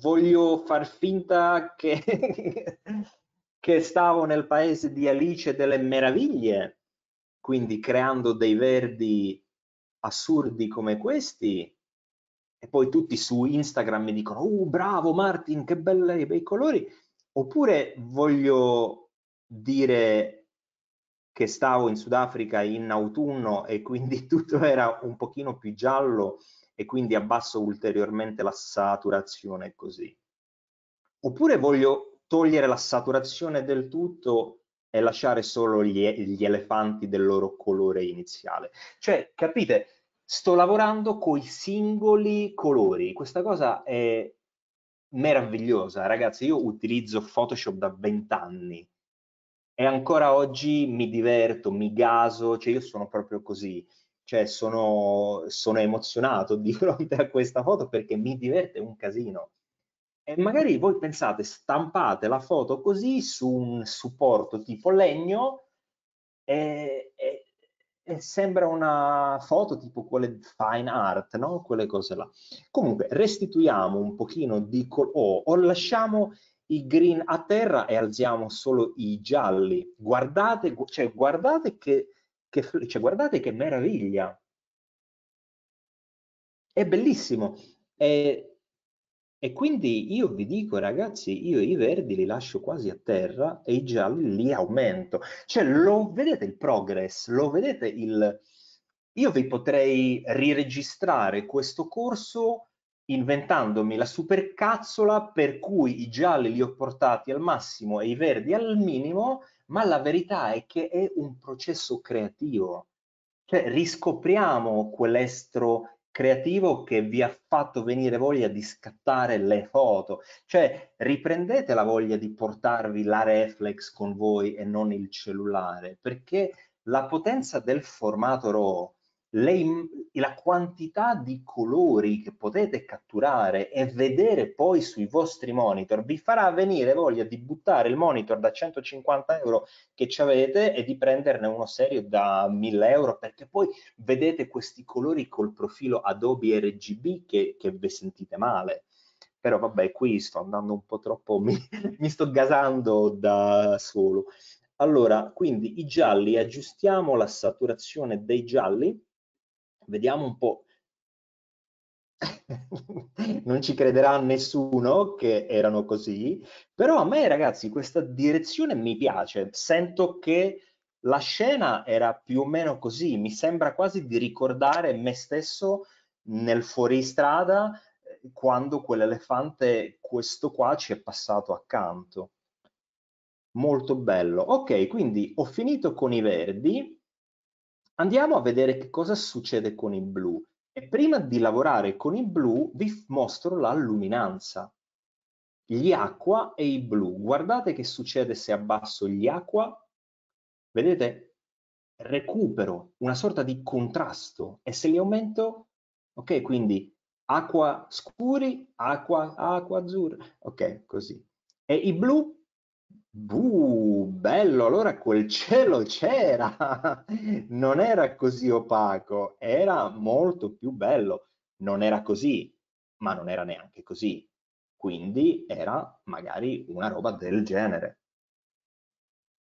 Voglio far finta che, che stavo nel paese di Alice delle Meraviglie, quindi creando dei verdi assurdi come questi, e poi tutti su Instagram mi dicono uh bravo Martin, che belli, bei colori, oppure voglio dire che stavo in Sudafrica in autunno e quindi tutto era un pochino più giallo e quindi abbasso ulteriormente la saturazione così. Oppure voglio togliere la saturazione del tutto e lasciare solo gli, gli elefanti del loro colore iniziale. Cioè, capite, sto lavorando con i singoli colori. Questa cosa è meravigliosa, ragazzi. Io utilizzo Photoshop da vent'anni e ancora oggi mi diverto, mi gaso, cioè io sono proprio così. Cioè sono, sono emozionato di fronte a questa foto perché mi diverte un casino. E magari voi pensate, stampate la foto così su un supporto tipo legno e sembra una foto tipo quelle fine art, no? quelle cose là. Comunque restituiamo un pochino di colore o lasciamo i green a terra e alziamo solo i gialli. Guardate, cioè, guardate, che, che, cioè, guardate che meraviglia. È bellissimo. È, e quindi io vi dico ragazzi, io i verdi li lascio quasi a terra e i gialli li aumento. Cioè lo vedete il progress, lo vedete il... Io vi potrei riregistrare questo corso inventandomi la supercazzola per cui i gialli li ho portati al massimo e i verdi al minimo, ma la verità è che è un processo creativo. Cioè riscopriamo quell'estro creativo che vi ha fatto venire voglia di scattare le foto, cioè riprendete la voglia di portarvi la reflex con voi e non il cellulare, perché la potenza del formato RAW le, la quantità di colori che potete catturare e vedere poi sui vostri monitor vi farà venire voglia di buttare il monitor da 150 euro che ci avete e di prenderne uno serio da 1000 euro perché poi vedete questi colori col profilo Adobe RGB che, che vi sentite male però vabbè qui sto andando un po' troppo mi, mi sto gasando da solo allora quindi i gialli aggiustiamo la saturazione dei gialli vediamo un po'. non ci crederà nessuno che erano così, però a me ragazzi questa direzione mi piace, sento che la scena era più o meno così, mi sembra quasi di ricordare me stesso nel fuoristrada eh, quando quell'elefante, questo qua, ci è passato accanto. Molto bello. Ok, quindi ho finito con i verdi Andiamo a vedere che cosa succede con i blu. E prima di lavorare con i blu vi mostro la luminanza. Gli acqua e i blu. Guardate che succede se abbasso gli acqua. Vedete? Recupero una sorta di contrasto. E se li aumento? Ok, quindi acqua scuri, acqua, acqua azzurra. Ok, così. E i blu Buh, bello, allora quel cielo c'era, non era così opaco, era molto più bello, non era così, ma non era neanche così, quindi era magari una roba del genere.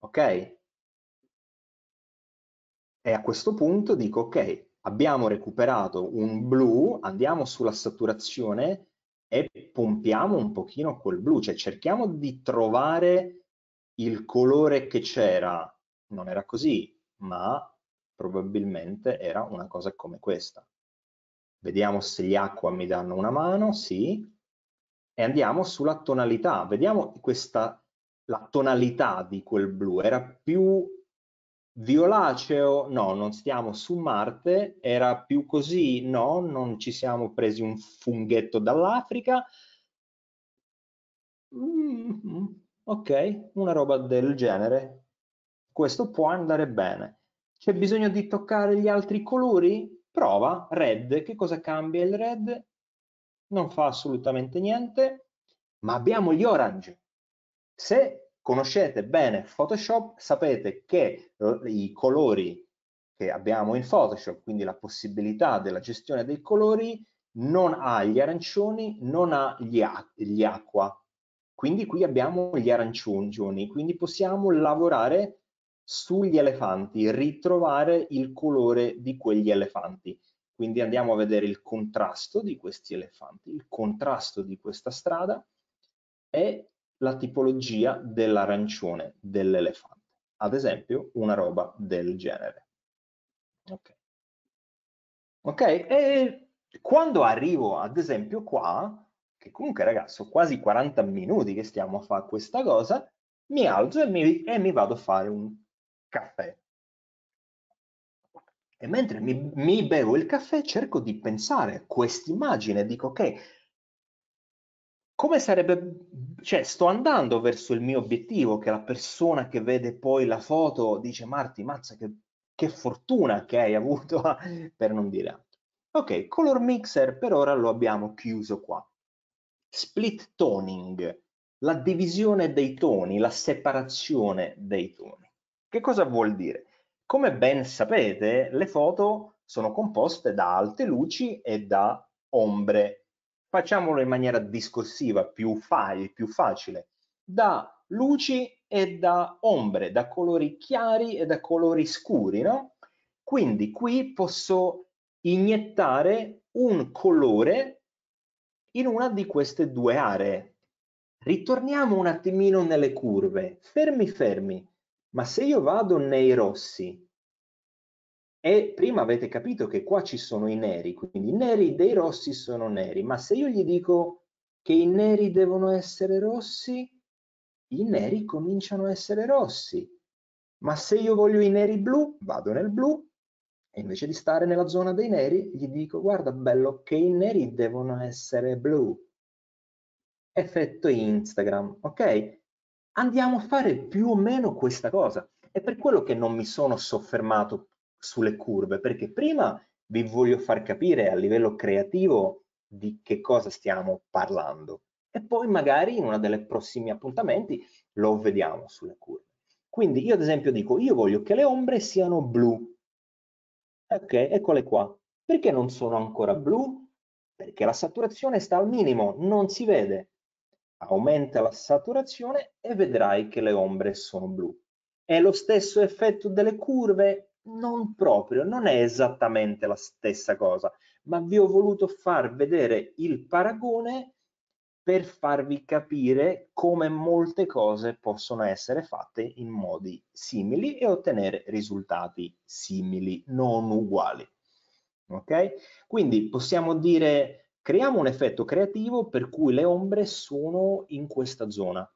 Ok? E a questo punto dico, ok, abbiamo recuperato un blu, andiamo sulla saturazione e pompiamo un pochino quel blu, cioè cerchiamo di trovare il colore che c'era non era così, ma probabilmente era una cosa come questa. Vediamo se gli acqua mi danno una mano, sì, e andiamo sulla tonalità, vediamo questa, la tonalità di quel blu, era più violaceo, no, non stiamo su Marte, era più così, no, non ci siamo presi un funghetto dall'Africa, mm, mm ok? Una roba del genere. Questo può andare bene. C'è bisogno di toccare gli altri colori? Prova, red. Che cosa cambia il red? Non fa assolutamente niente, ma abbiamo gli orange. Se conoscete bene Photoshop, sapete che eh, i colori che abbiamo in Photoshop, quindi la possibilità della gestione dei colori, non ha gli arancioni, non ha gli, gli acqua, quindi qui abbiamo gli arancioni, quindi possiamo lavorare sugli elefanti, ritrovare il colore di quegli elefanti. Quindi andiamo a vedere il contrasto di questi elefanti, il contrasto di questa strada e la tipologia dell'arancione dell'elefante. Ad esempio, una roba del genere. Ok, okay? e quando arrivo ad esempio qua, che comunque ragazzi sono quasi 40 minuti che stiamo a fare questa cosa, mi alzo e mi, e mi vado a fare un caffè. E mentre mi, mi bevo il caffè cerco di pensare a quest'immagine, dico che come sarebbe, cioè sto andando verso il mio obiettivo, che la persona che vede poi la foto dice Marti, mazza che, che fortuna che hai avuto, per non dire altro. Ok, color mixer per ora lo abbiamo chiuso qua. Split toning, la divisione dei toni, la separazione dei toni. Che cosa vuol dire? Come ben sapete, le foto sono composte da alte luci e da ombre. Facciamolo in maniera discorsiva, più, file, più facile. Da luci e da ombre, da colori chiari e da colori scuri, no? Quindi qui posso iniettare un colore in una di queste due aree. Ritorniamo un attimino nelle curve, fermi fermi, ma se io vado nei rossi, e prima avete capito che qua ci sono i neri, quindi i neri dei rossi sono neri, ma se io gli dico che i neri devono essere rossi, i neri cominciano a essere rossi, ma se io voglio i neri blu, vado nel blu, e invece di stare nella zona dei neri, gli dico, guarda bello, che i neri devono essere blu. Effetto Instagram, ok? Andiamo a fare più o meno questa cosa. È per quello che non mi sono soffermato sulle curve, perché prima vi voglio far capire a livello creativo di che cosa stiamo parlando. E poi magari in uno dei prossimi appuntamenti lo vediamo sulle curve. Quindi io ad esempio dico, io voglio che le ombre siano blu, Ok, eccole qua. Perché non sono ancora blu? Perché la saturazione sta al minimo, non si vede. Aumenta la saturazione e vedrai che le ombre sono blu. È lo stesso effetto delle curve? Non proprio, non è esattamente la stessa cosa, ma vi ho voluto far vedere il paragone per farvi capire come molte cose possono essere fatte in modi simili e ottenere risultati simili, non uguali. Ok? Quindi possiamo dire creiamo un effetto creativo per cui le ombre sono in questa zona.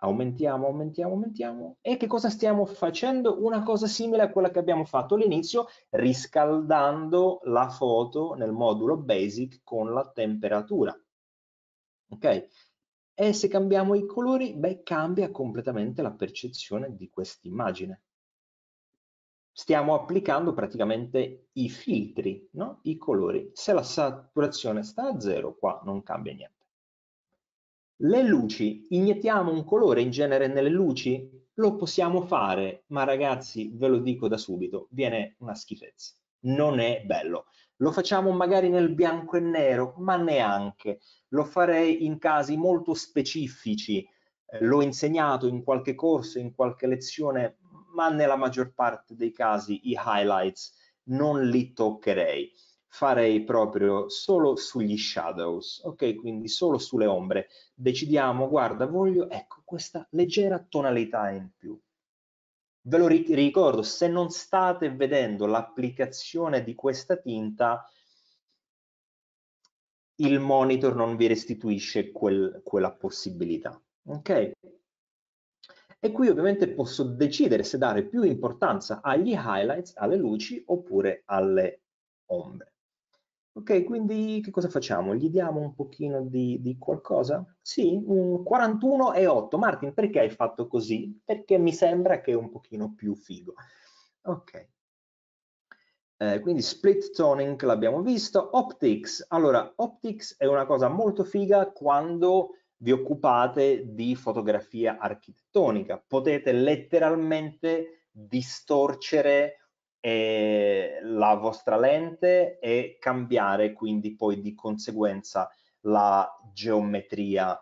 Aumentiamo, aumentiamo, aumentiamo. E che cosa stiamo facendo? Una cosa simile a quella che abbiamo fatto all'inizio, riscaldando la foto nel modulo basic con la temperatura ok? E se cambiamo i colori, beh, cambia completamente la percezione di quest'immagine. Stiamo applicando praticamente i filtri, no? i colori. Se la saturazione sta a zero, qua non cambia niente. Le luci, iniettiamo un colore in genere nelle luci? Lo possiamo fare, ma ragazzi, ve lo dico da subito, viene una schifezza non è bello. Lo facciamo magari nel bianco e nero, ma neanche. Lo farei in casi molto specifici. Eh, l'ho insegnato in qualche corso, in qualche lezione, ma nella maggior parte dei casi i highlights non li toccherei. Farei proprio solo sugli shadows, ok? Quindi solo sulle ombre. Decidiamo, guarda, voglio, ecco, questa leggera tonalità in più ve lo ri ricordo, se non state vedendo l'applicazione di questa tinta, il monitor non vi restituisce quel, quella possibilità. Ok? E qui ovviamente posso decidere se dare più importanza agli highlights, alle luci, oppure alle ombre. Ok, quindi che cosa facciamo? Gli diamo un pochino di, di qualcosa? Sì, un 41 e 8. Martin, perché hai fatto così? Perché mi sembra che è un pochino più figo. Ok. Eh, quindi split toning l'abbiamo visto. Optics. Allora, optics è una cosa molto figa quando vi occupate di fotografia architettonica. Potete letteralmente distorcere eh, la vostra lente e cambiare quindi poi di conseguenza la geometria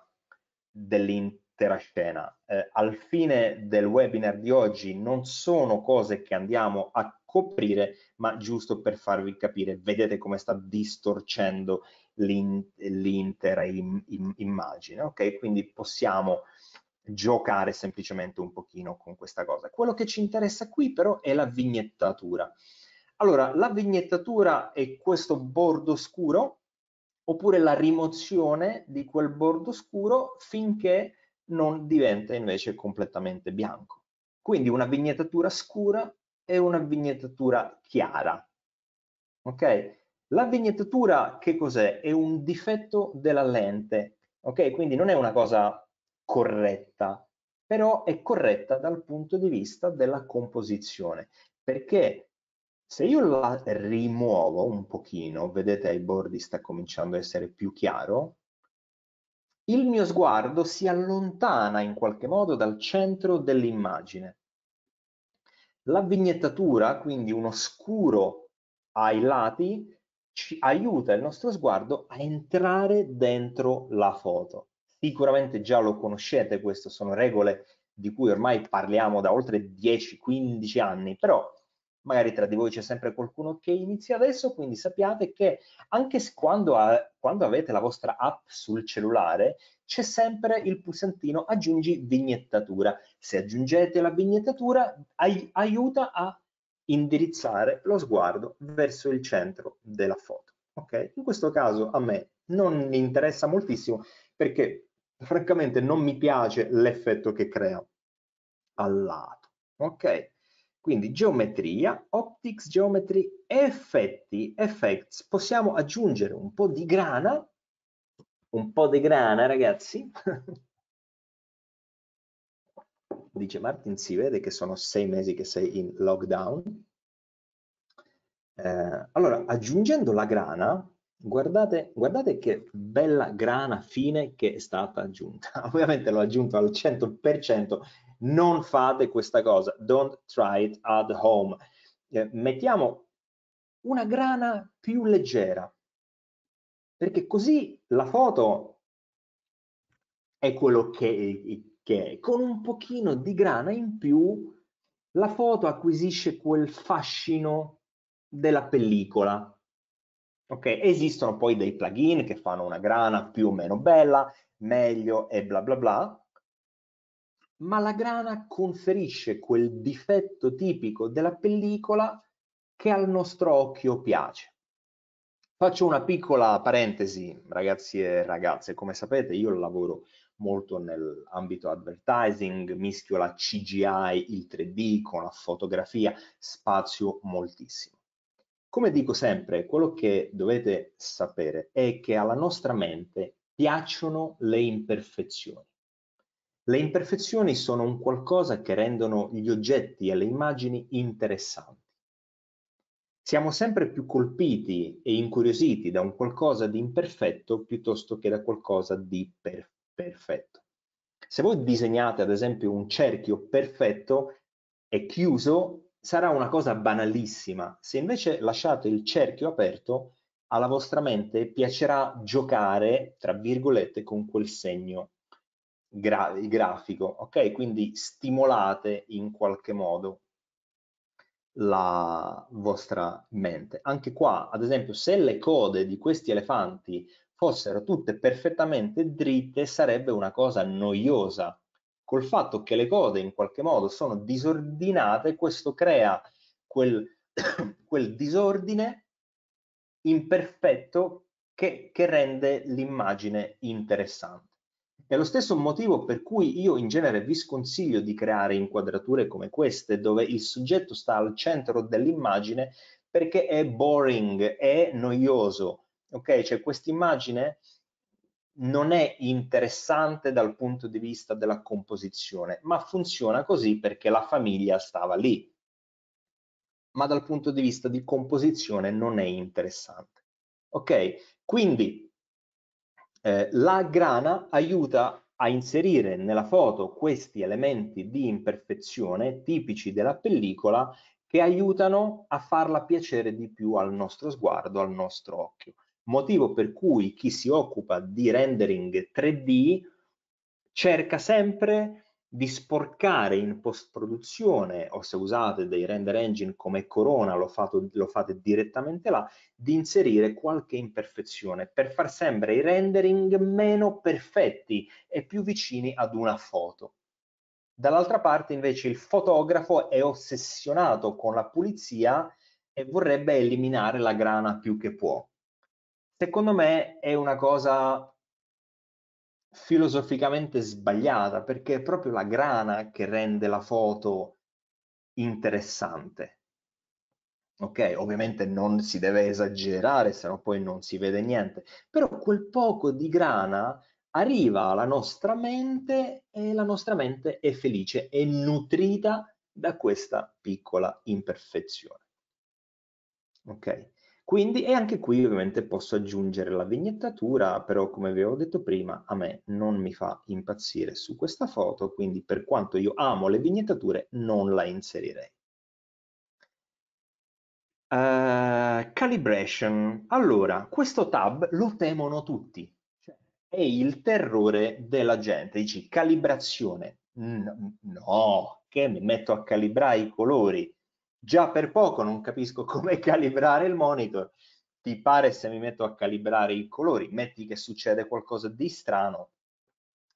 dell'intera scena. Eh, al fine del webinar di oggi non sono cose che andiamo a coprire, ma giusto per farvi capire, vedete come sta distorcendo l'intera im immagine, ok? Quindi possiamo giocare semplicemente un pochino con questa cosa. Quello che ci interessa qui però è la vignettatura. Allora, la vignettatura è questo bordo scuro oppure la rimozione di quel bordo scuro finché non diventa invece completamente bianco. Quindi una vignettatura scura e una vignettatura chiara. Ok? La vignettatura che cos'è? È un difetto della lente. Ok? Quindi non è una cosa corretta, però è corretta dal punto di vista della composizione, perché se io la rimuovo un pochino, vedete ai bordi sta cominciando a essere più chiaro, il mio sguardo si allontana in qualche modo dal centro dell'immagine. La vignettatura, quindi uno scuro ai lati, ci aiuta il nostro sguardo a entrare dentro la foto sicuramente già lo conoscete, queste sono regole di cui ormai parliamo da oltre 10-15 anni, però magari tra di voi c'è sempre qualcuno che inizia adesso, quindi sappiate che anche quando, a, quando avete la vostra app sul cellulare c'è sempre il pulsantino aggiungi vignettatura. Se aggiungete la vignettatura ai, aiuta a indirizzare lo sguardo verso il centro della foto. Okay? In questo caso a me non interessa moltissimo perché francamente non mi piace l'effetto che crea al lato. Ok? Quindi geometria, optics, geometry, effetti, effects. Possiamo aggiungere un po' di grana, un po' di grana ragazzi. Dice Martin, si vede che sono sei mesi che sei in lockdown. Eh, allora, aggiungendo la grana, Guardate, guardate che bella grana fine che è stata aggiunta. Ovviamente l'ho aggiunto al 100%. Non fate questa cosa. Don't try it at home. Eh, mettiamo una grana più leggera, perché così la foto è quello che, che, è. Con un pochino di grana in più la foto acquisisce quel fascino della pellicola. Ok, Esistono poi dei plugin che fanno una grana più o meno bella, meglio e bla bla bla, ma la grana conferisce quel difetto tipico della pellicola che al nostro occhio piace. Faccio una piccola parentesi, ragazzi e ragazze, come sapete io lavoro molto nell'ambito advertising, mischio la CGI, il 3D con la fotografia, spazio moltissimo. Come dico sempre, quello che dovete sapere è che alla nostra mente piacciono le imperfezioni. Le imperfezioni sono un qualcosa che rendono gli oggetti e le immagini interessanti. Siamo sempre più colpiti e incuriositi da un qualcosa di imperfetto piuttosto che da qualcosa di per perfetto. Se voi disegnate ad esempio un cerchio perfetto e chiuso, sarà una cosa banalissima. Se invece lasciate il cerchio aperto, alla vostra mente piacerà giocare, tra virgolette, con quel segno gra grafico, ok? Quindi stimolate in qualche modo la vostra mente. Anche qua, ad esempio, se le code di questi elefanti fossero tutte perfettamente dritte, sarebbe una cosa noiosa, col fatto che le code in qualche modo sono disordinate, questo crea quel, quel disordine imperfetto che, che rende l'immagine interessante. È lo stesso motivo per cui io in genere vi sconsiglio di creare inquadrature come queste, dove il soggetto sta al centro dell'immagine perché è boring, è noioso. Ok, cioè quest'immagine non è interessante dal punto di vista della composizione, ma funziona così perché la famiglia stava lì, ma dal punto di vista di composizione non è interessante. Ok, quindi eh, la grana aiuta a inserire nella foto questi elementi di imperfezione tipici della pellicola che aiutano a farla piacere di più al nostro sguardo, al nostro occhio motivo per cui chi si occupa di rendering 3D cerca sempre di sporcare in post-produzione o se usate dei render engine come Corona, lo, fatto, lo fate direttamente là, di inserire qualche imperfezione per far sempre i rendering meno perfetti e più vicini ad una foto. Dall'altra parte invece il fotografo è ossessionato con la pulizia e vorrebbe eliminare la grana più che può secondo me è una cosa filosoficamente sbagliata perché è proprio la grana che rende la foto interessante. Ok, ovviamente non si deve esagerare, sennò poi non si vede niente, però quel poco di grana arriva alla nostra mente e la nostra mente è felice, è nutrita da questa piccola imperfezione. Ok? Quindi, e anche qui ovviamente posso aggiungere la vignettatura, però come vi avevo detto prima, a me non mi fa impazzire su questa foto, quindi per quanto io amo le vignettature, non la inserirei. Uh, calibration. Allora, questo tab lo temono tutti, cioè, è il terrore della gente, dici calibrazione, no, no, che mi metto a calibrare i colori, già per poco non capisco come calibrare il monitor, ti pare se mi metto a calibrare i colori, metti che succede qualcosa di strano,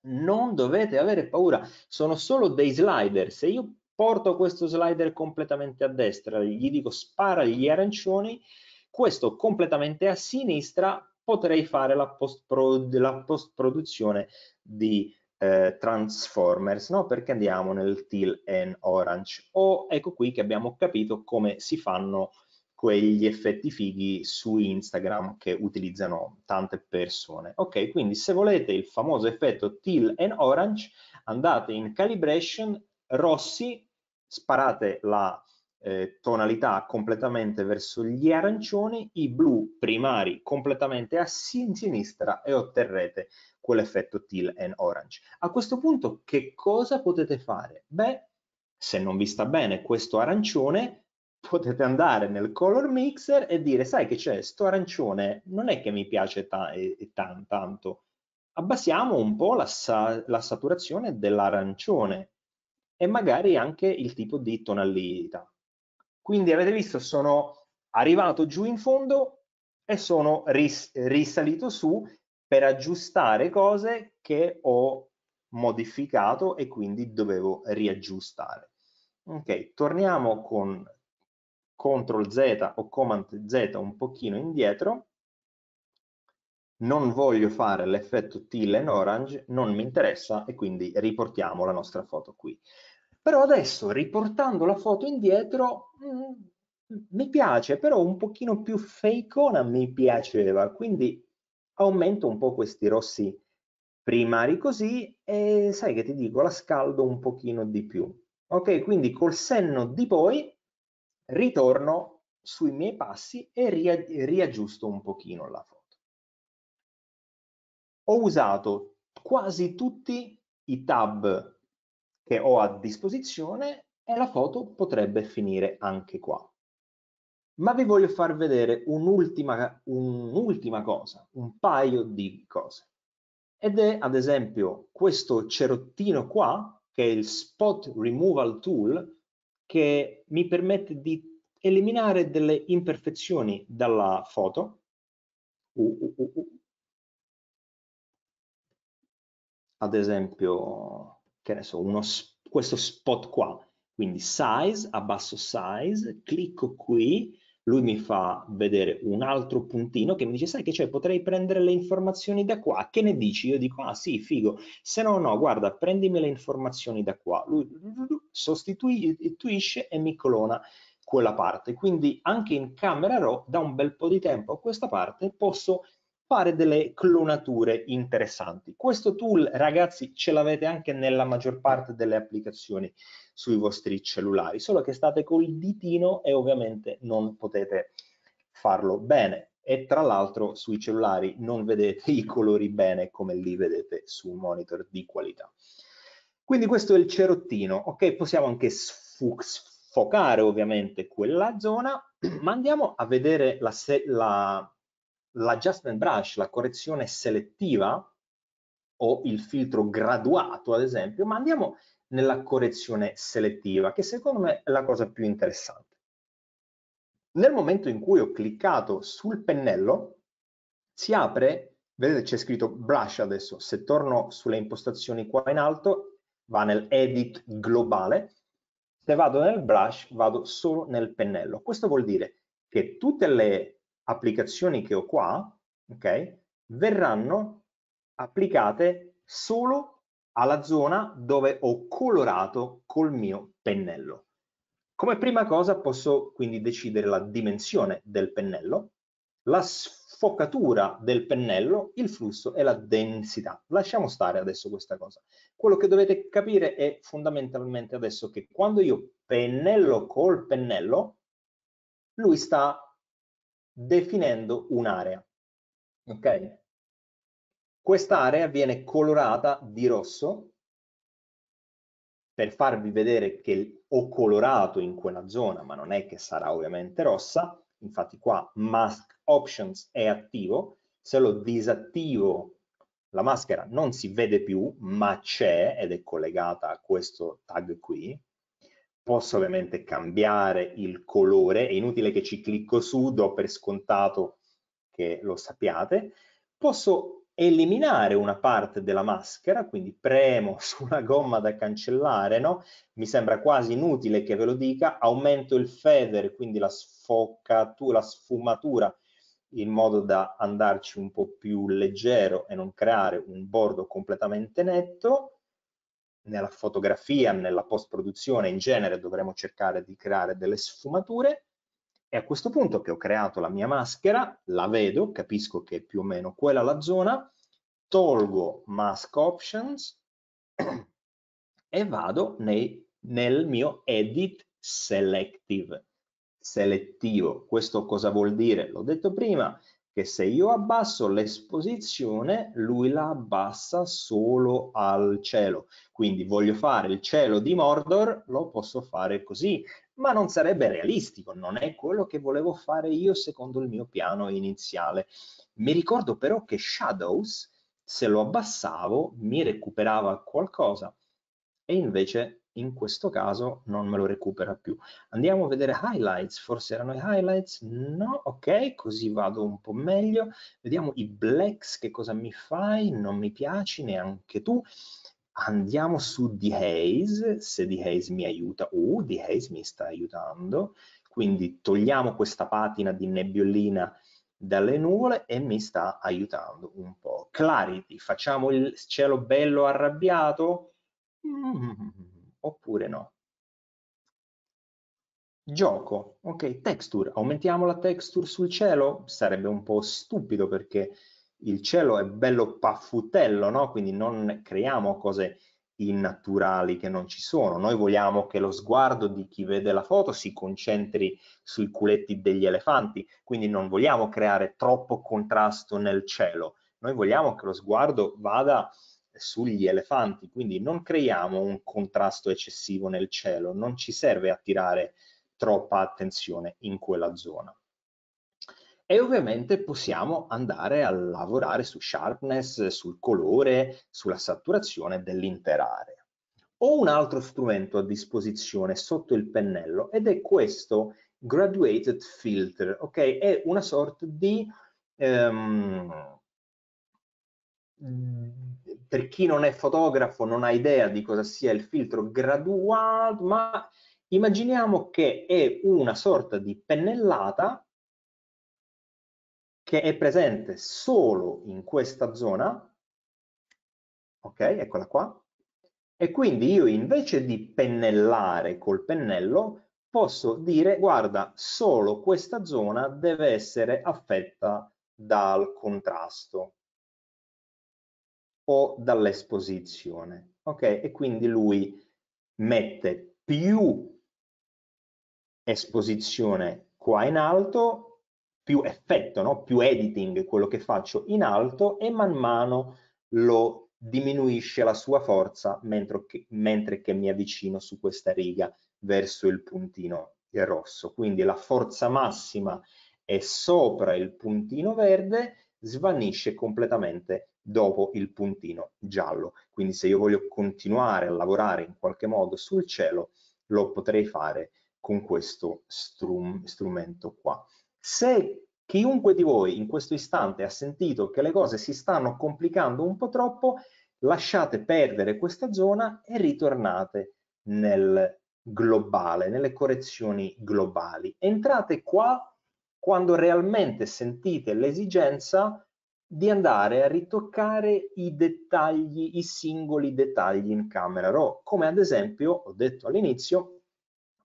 non dovete avere paura, sono solo dei slider, se io porto questo slider completamente a destra, gli dico spara gli arancioni, questo completamente a sinistra potrei fare la post, -pro la post produzione di eh, Transformers, no? Perché andiamo nel teal and orange? O ecco qui che abbiamo capito come si fanno quegli effetti fighi su Instagram che utilizzano tante persone. Ok, quindi se volete il famoso effetto teal and orange, andate in calibration, rossi, sparate la eh, tonalità completamente verso gli arancioni, i blu primari completamente a sinistra e otterrete quell'effetto teal and orange. A questo punto che cosa potete fare? Beh, se non vi sta bene questo arancione, potete andare nel color mixer e dire, sai che c'è, sto arancione non è che mi piace ta tan tanto, abbassiamo un po' la, sa la saturazione dell'arancione e magari anche il tipo di tonalità. Quindi avete visto sono arrivato giù in fondo e sono ris risalito su per aggiustare cose che ho modificato e quindi dovevo riaggiustare. Ok, torniamo con CTRL Z o COMAND Z un pochino indietro. Non voglio fare l'effetto teal and orange, non mi interessa e quindi riportiamo la nostra foto qui. Però adesso riportando la foto indietro Mm, mi piace, però un pochino più fakeona mi piaceva, quindi aumento un po' questi rossi primari così e sai che ti dico, la scaldo un pochino di più. Ok, quindi col senno di poi ritorno sui miei passi e riaggiusto un pochino la foto. Ho usato quasi tutti i tab che ho a disposizione e la foto potrebbe finire anche qua. Ma vi voglio far vedere un'ultima un cosa, un paio di cose. Ed è ad esempio questo cerottino qua, che è il Spot Removal Tool, che mi permette di eliminare delle imperfezioni dalla foto. Uh, uh, uh, uh. ad esempio, che ne so, uno, questo spot qua quindi size, abbasso size, clicco qui, lui mi fa vedere un altro puntino che mi dice sai che c'è, potrei prendere le informazioni da qua, che ne dici? Io dico ah sì, figo, se no no, guarda, prendimi le informazioni da qua. Lui sostituisce e mi clona quella parte. Quindi anche in Camera Raw da un bel po' di tempo a questa parte posso fare delle clonature interessanti. Questo tool, ragazzi, ce l'avete anche nella maggior parte delle applicazioni sui vostri cellulari, solo che state col ditino e ovviamente non potete farlo bene. E tra l'altro sui cellulari non vedete i colori bene come li vedete su un monitor di qualità. Quindi questo è il cerottino, ok? Possiamo anche sfocare ovviamente quella zona, ma andiamo a vedere la, la l'adjustment branch, la correzione selettiva o il filtro graduato ad esempio, ma andiamo nella correzione selettiva che secondo me è la cosa più interessante. Nel momento in cui ho cliccato sul pennello si apre, vedete c'è scritto brush adesso, se torno sulle impostazioni qua in alto va nel edit globale, se vado nel brush vado solo nel pennello. Questo vuol dire che tutte le applicazioni che ho qua, ok, verranno applicate solo alla zona dove ho colorato col mio pennello. Come prima cosa posso quindi decidere la dimensione del pennello, la sfocatura del pennello, il flusso e la densità. Lasciamo stare adesso questa cosa. Quello che dovete capire è fondamentalmente adesso che quando io pennello col pennello, lui sta definendo un'area. Ok? Quest'area viene colorata di rosso per farvi vedere che ho colorato in quella zona, ma non è che sarà ovviamente rossa. Infatti qua Mask Options è attivo. Se lo disattivo la maschera non si vede più, ma c'è ed è collegata a questo tag qui, posso ovviamente cambiare il colore, è inutile che ci clicco su, do per scontato che lo sappiate, posso eliminare una parte della maschera, quindi premo su una gomma da cancellare, no? mi sembra quasi inutile che ve lo dica, aumento il feather, quindi la sfocatura, la sfumatura, in modo da andarci un po' più leggero e non creare un bordo completamente netto, nella fotografia, nella post-produzione in genere dovremo cercare di creare delle sfumature e a questo punto che ho creato la mia maschera, la vedo, capisco che è più o meno quella la zona, tolgo Mask Options e vado nei, nel mio Edit Selective, selettivo. Questo cosa vuol dire? L'ho detto prima, che se io abbasso l'esposizione, lui la abbassa solo al cielo. Quindi voglio fare il cielo di Mordor, lo posso fare così, ma non sarebbe realistico, non è quello che volevo fare io secondo il mio piano iniziale. Mi ricordo però che Shadows, se lo abbassavo, mi recuperava qualcosa e invece in questo caso non me lo recupera più. Andiamo a vedere highlights, forse erano i highlights, no, ok, così vado un po' meglio. Vediamo i blacks, che cosa mi fai, non mi piaci neanche tu. Andiamo su The Haze, se The Haze mi aiuta, uh, Haze mi sta aiutando, quindi togliamo questa patina di nebbiolina dalle nuvole e mi sta aiutando un po'. Clarity, facciamo il cielo bello arrabbiato? Mm -hmm oppure no. Gioco, ok, texture, aumentiamo la texture sul cielo? Sarebbe un po' stupido perché il cielo è bello paffutello, no? Quindi non creiamo cose innaturali che non ci sono. Noi vogliamo che lo sguardo di chi vede la foto si concentri sui culetti degli elefanti, quindi non vogliamo creare troppo contrasto nel cielo. Noi vogliamo che lo sguardo vada sugli elefanti, quindi non creiamo un contrasto eccessivo nel cielo, non ci serve attirare troppa attenzione in quella zona. E ovviamente possiamo andare a lavorare su sharpness, sul colore, sulla saturazione dell'intera area. Ho un altro strumento a disposizione sotto il pennello ed è questo Graduated Filter, ok? È una sorta di... Um, per chi non è fotografo non ha idea di cosa sia il filtro graduato, ma immaginiamo che è una sorta di pennellata che è presente solo in questa zona, ok, eccola qua, e quindi io invece di pennellare col pennello posso dire guarda solo questa zona deve essere affetta dal contrasto o dall'esposizione. Ok? E quindi lui mette più esposizione qua in alto, più effetto, no? più editing quello che faccio in alto e man mano lo diminuisce la sua forza mentre che, mentre che mi avvicino su questa riga verso il puntino rosso. Quindi la forza massima è sopra il puntino verde, svanisce completamente dopo il puntino giallo. Quindi se io voglio continuare a lavorare in qualche modo sul cielo, lo potrei fare con questo strum, strumento qua. Se chiunque di voi in questo istante ha sentito che le cose si stanno complicando un po' troppo, lasciate perdere questa zona e ritornate nel globale, nelle correzioni globali. Entrate qua quando realmente sentite l'esigenza di andare a ritoccare i dettagli, i singoli dettagli in Camera Raw, come ad esempio, ho detto all'inizio,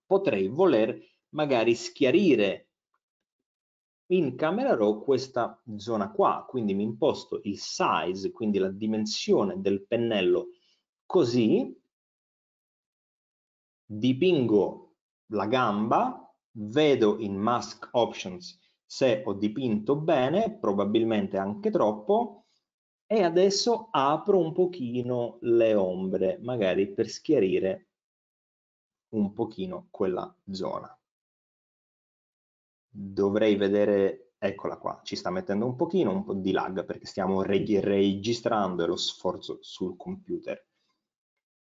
potrei voler magari schiarire in Camera Raw questa zona qua, quindi mi imposto il size, quindi la dimensione del pennello così, dipingo la gamba, vedo in Mask Options se ho dipinto bene, probabilmente anche troppo, e adesso apro un pochino le ombre, magari per schiarire un pochino quella zona. Dovrei vedere, eccola qua, ci sta mettendo un pochino, un po' di lag perché stiamo reg registrando e lo sforzo sul computer,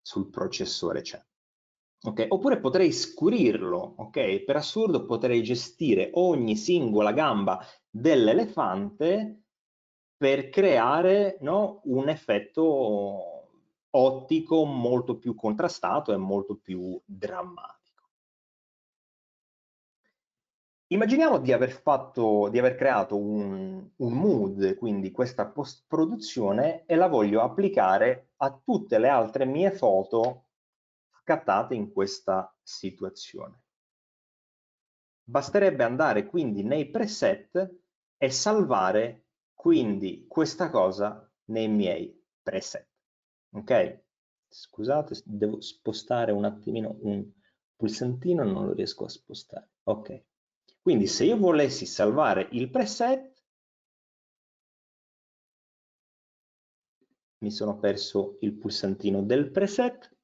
sul processore c'è. Okay? Oppure potrei scurirlo, okay? Per assurdo potrei gestire ogni singola gamba dell'elefante per creare no, un effetto ottico molto più contrastato e molto più drammatico. Immaginiamo di aver, fatto, di aver creato un, un mood, quindi questa post-produzione, e la voglio applicare a tutte le altre mie foto scattate in questa situazione. Basterebbe andare quindi nei preset e salvare quindi questa cosa nei miei preset. Ok? Scusate, devo spostare un attimino un pulsantino, non lo riesco a spostare. Ok. Quindi se io volessi salvare il preset, mi sono perso il pulsantino del preset,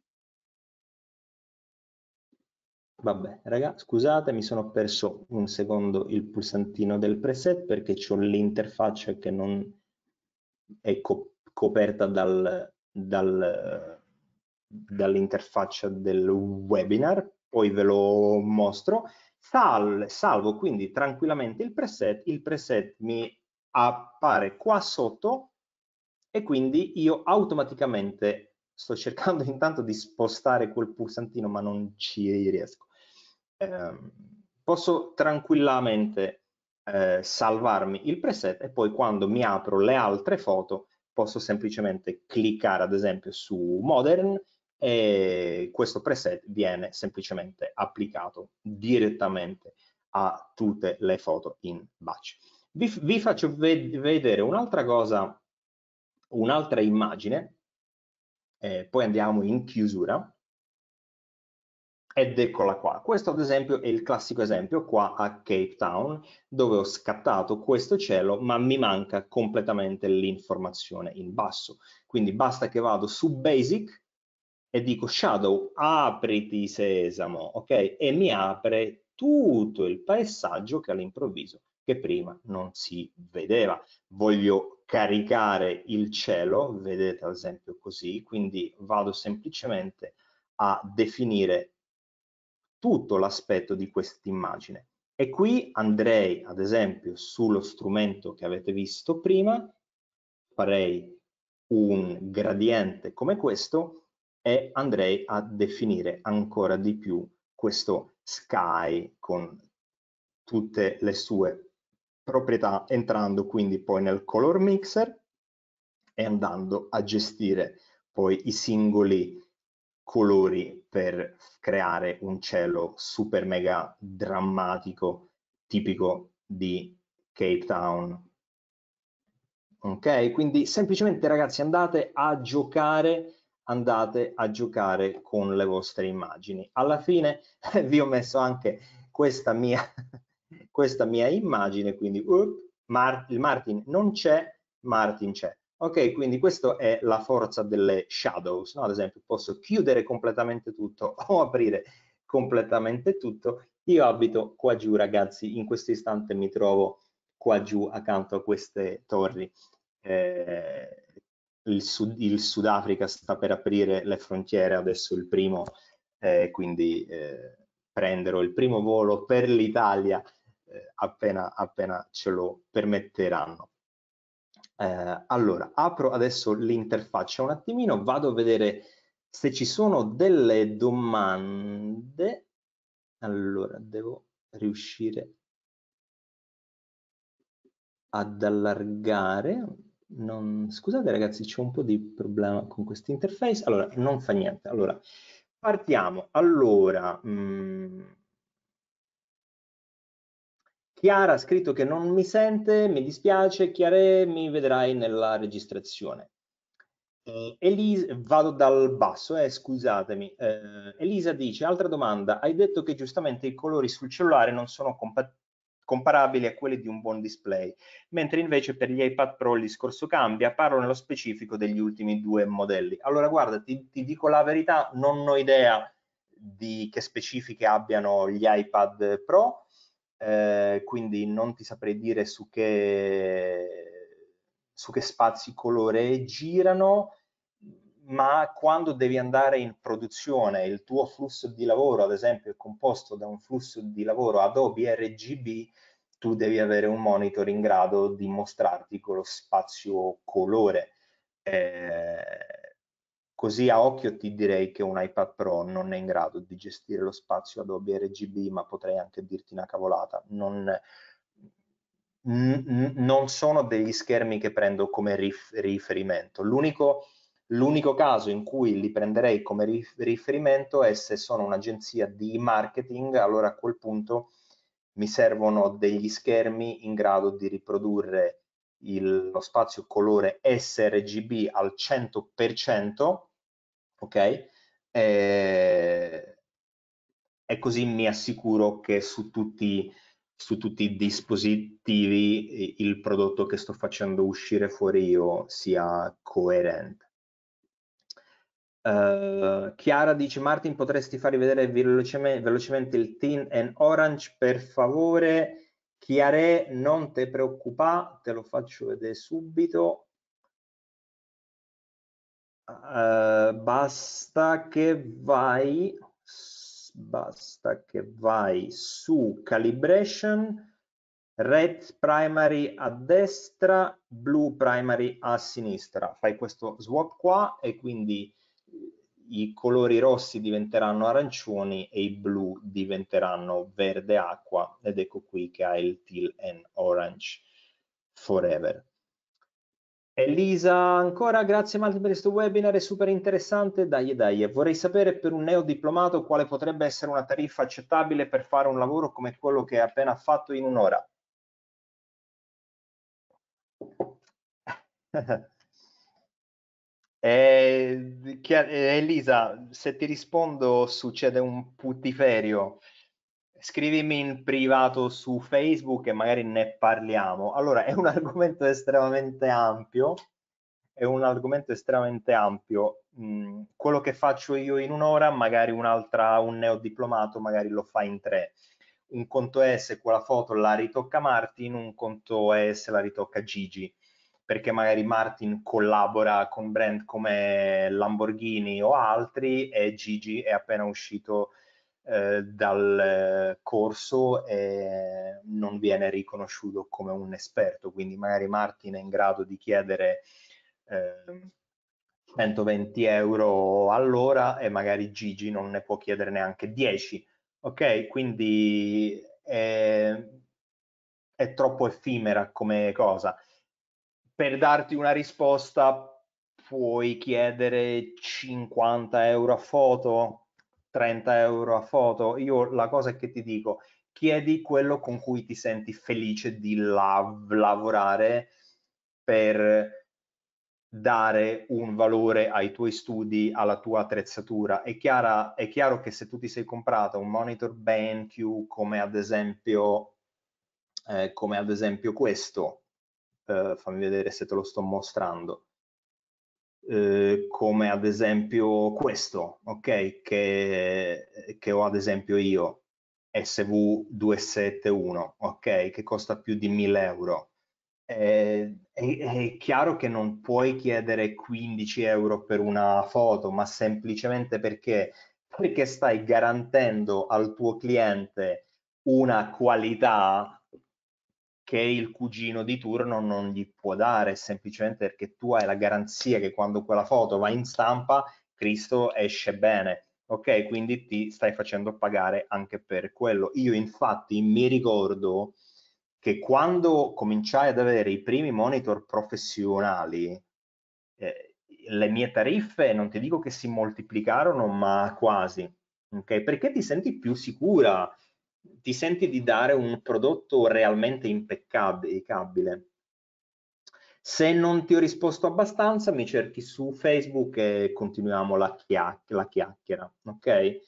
Vabbè, raga, scusate, mi sono perso un secondo il pulsantino del preset perché ho l'interfaccia che non è co coperta dal, dal, dall'interfaccia del webinar, poi ve lo mostro. Sal, salvo quindi tranquillamente il preset, il preset mi appare qua sotto e quindi io automaticamente sto cercando intanto di spostare quel pulsantino ma non ci riesco Ehm, posso tranquillamente eh, salvarmi il preset e poi quando mi apro le altre foto posso semplicemente cliccare ad esempio su modern e questo preset viene semplicemente applicato direttamente a tutte le foto in batch. Vi, vi faccio ved vedere un'altra cosa, un'altra immagine, eh, poi andiamo in chiusura ed eccola qua. Questo ad esempio è il classico esempio qua a Cape Town dove ho scattato questo cielo ma mi manca completamente l'informazione in basso. Quindi basta che vado su Basic e dico Shadow apriti sesamo, ok? E mi apre tutto il paesaggio che all'improvviso che prima non si vedeva. Voglio caricare il cielo, vedete ad esempio così, quindi vado semplicemente a definire tutto l'aspetto di quest'immagine. E qui andrei, ad esempio, sullo strumento che avete visto prima, farei un gradiente come questo e andrei a definire ancora di più questo sky con tutte le sue proprietà, entrando quindi poi nel color mixer e andando a gestire poi i singoli colori per creare un cielo super mega drammatico tipico di Cape Town. Ok, quindi semplicemente ragazzi andate a giocare andate a giocare con le vostre immagini. Alla fine vi ho messo anche questa mia, questa mia immagine, quindi uh, Martin, Martin non c'è, Martin c'è. Ok, quindi questa è la forza delle shadows, no? ad esempio posso chiudere completamente tutto o aprire completamente tutto. Io abito qua giù ragazzi, in questo istante mi trovo qua giù accanto a queste torri. Eh, il, Sud, il Sudafrica sta per aprire le frontiere, adesso il primo, eh, quindi eh, prenderò il primo volo per l'Italia eh, appena, appena ce lo permetteranno. Eh, allora, apro adesso l'interfaccia un attimino, vado a vedere se ci sono delle domande. Allora, devo riuscire ad allargare. Non... Scusate ragazzi, c'è un po' di problema con questa interface. Allora, non fa niente. Allora, partiamo. Allora... Mh mm, Chiara ha scritto che non mi sente, mi dispiace, Chiare mi vedrai nella registrazione. Eh, Elisa, vado dal basso, eh, scusatemi. Eh, Elisa dice, altra domanda, hai detto che giustamente i colori sul cellulare non sono compa comparabili a quelli di un buon display, mentre invece per gli iPad Pro il discorso cambia, parlo nello specifico degli ultimi due modelli. Allora guarda, ti, ti dico la verità, non ho idea di che specifiche abbiano gli iPad Pro, eh, quindi non ti saprei dire su che, su che spazi colore girano, ma quando devi andare in produzione, il tuo flusso di lavoro, ad esempio, è composto da un flusso di lavoro Adobe RGB, tu devi avere un monitor in grado di mostrarti con lo spazio colore. Eh, Così a occhio ti direi che un iPad Pro non è in grado di gestire lo spazio Adobe RGB, ma potrei anche dirti una cavolata. Non, non sono degli schermi che prendo come rif riferimento. L'unico, l'unico caso in cui li prenderei come rif riferimento è se sono un'agenzia di marketing, allora a quel punto mi servono degli schermi in grado di riprodurre il, lo spazio colore sRGB al 100% ok? Eh, e così mi assicuro che su tutti, su tutti i dispositivi il prodotto che sto facendo uscire fuori io sia coerente. Uh, Chiara dice Martin potresti far rivedere velocemente, velocemente il teen and Orange per favore Chiare non te preoccupa te lo faccio vedere subito eh, basta che vai basta che vai su calibration red primary a destra blu primary a sinistra fai questo swap qua e quindi i colori rossi diventeranno arancioni e i blu diventeranno verde acqua ed ecco qui che hai il teal and orange forever Elisa, ancora grazie Malte per questo webinar, è super interessante. Dai, dai, vorrei sapere per un neodiplomato quale potrebbe essere una tariffa accettabile per fare un lavoro come quello che hai appena fatto in un'ora. Eh, eh, Elisa, se ti rispondo succede un putiferio scrivimi in privato su Facebook e magari ne parliamo. Allora, è un argomento estremamente ampio, è un argomento estremamente ampio. Mm, quello che faccio io in un'ora, magari un'altra, un neodiplomato, magari lo fa in tre. Un conto è se quella foto la ritocca Martin, un conto è se la ritocca Gigi, perché magari Martin collabora con brand come Lamborghini o altri e Gigi è appena uscito eh, dal corso e non viene riconosciuto come un esperto, quindi magari Martin è in grado di chiedere eh, 120 euro all'ora e magari Gigi non ne può chiedere neanche 10, ok? Quindi è, è troppo effimera come cosa. Per darti una risposta puoi chiedere 50 euro a foto, 30 euro a foto. Io la cosa è che ti dico, chiedi quello con cui ti senti felice di lav- lavorare per dare un valore ai tuoi studi, alla tua attrezzatura. È, chiara, è chiaro che se tu ti sei comprato un monitor BenQ come ad esempio, eh, come ad esempio questo, eh, fammi vedere se te lo sto mostrando, eh, come ad esempio questo, ok? Che, che ho ad esempio io, SV271, ok? Che costa più di 1000 euro. È, eh, è, è, chiaro che non puoi chiedere 15 euro per una foto, ma semplicemente perché, perché stai garantendo al tuo cliente una qualità che il cugino di turno non gli può dare, semplicemente perché tu hai la garanzia che quando quella foto va in stampa, Cristo esce bene. Ok, quindi ti stai facendo pagare anche per quello. Io infatti mi ricordo che quando cominciai ad avere i primi monitor professionali, eh, le mie tariffe non ti dico che si moltiplicarono, ma quasi. Ok, perché ti senti più sicura? ti senti di dare un prodotto realmente impeccabile. Se non ti ho risposto abbastanza, mi cerchi su Facebook e continuiamo la, chiac la chiacchiera, ok?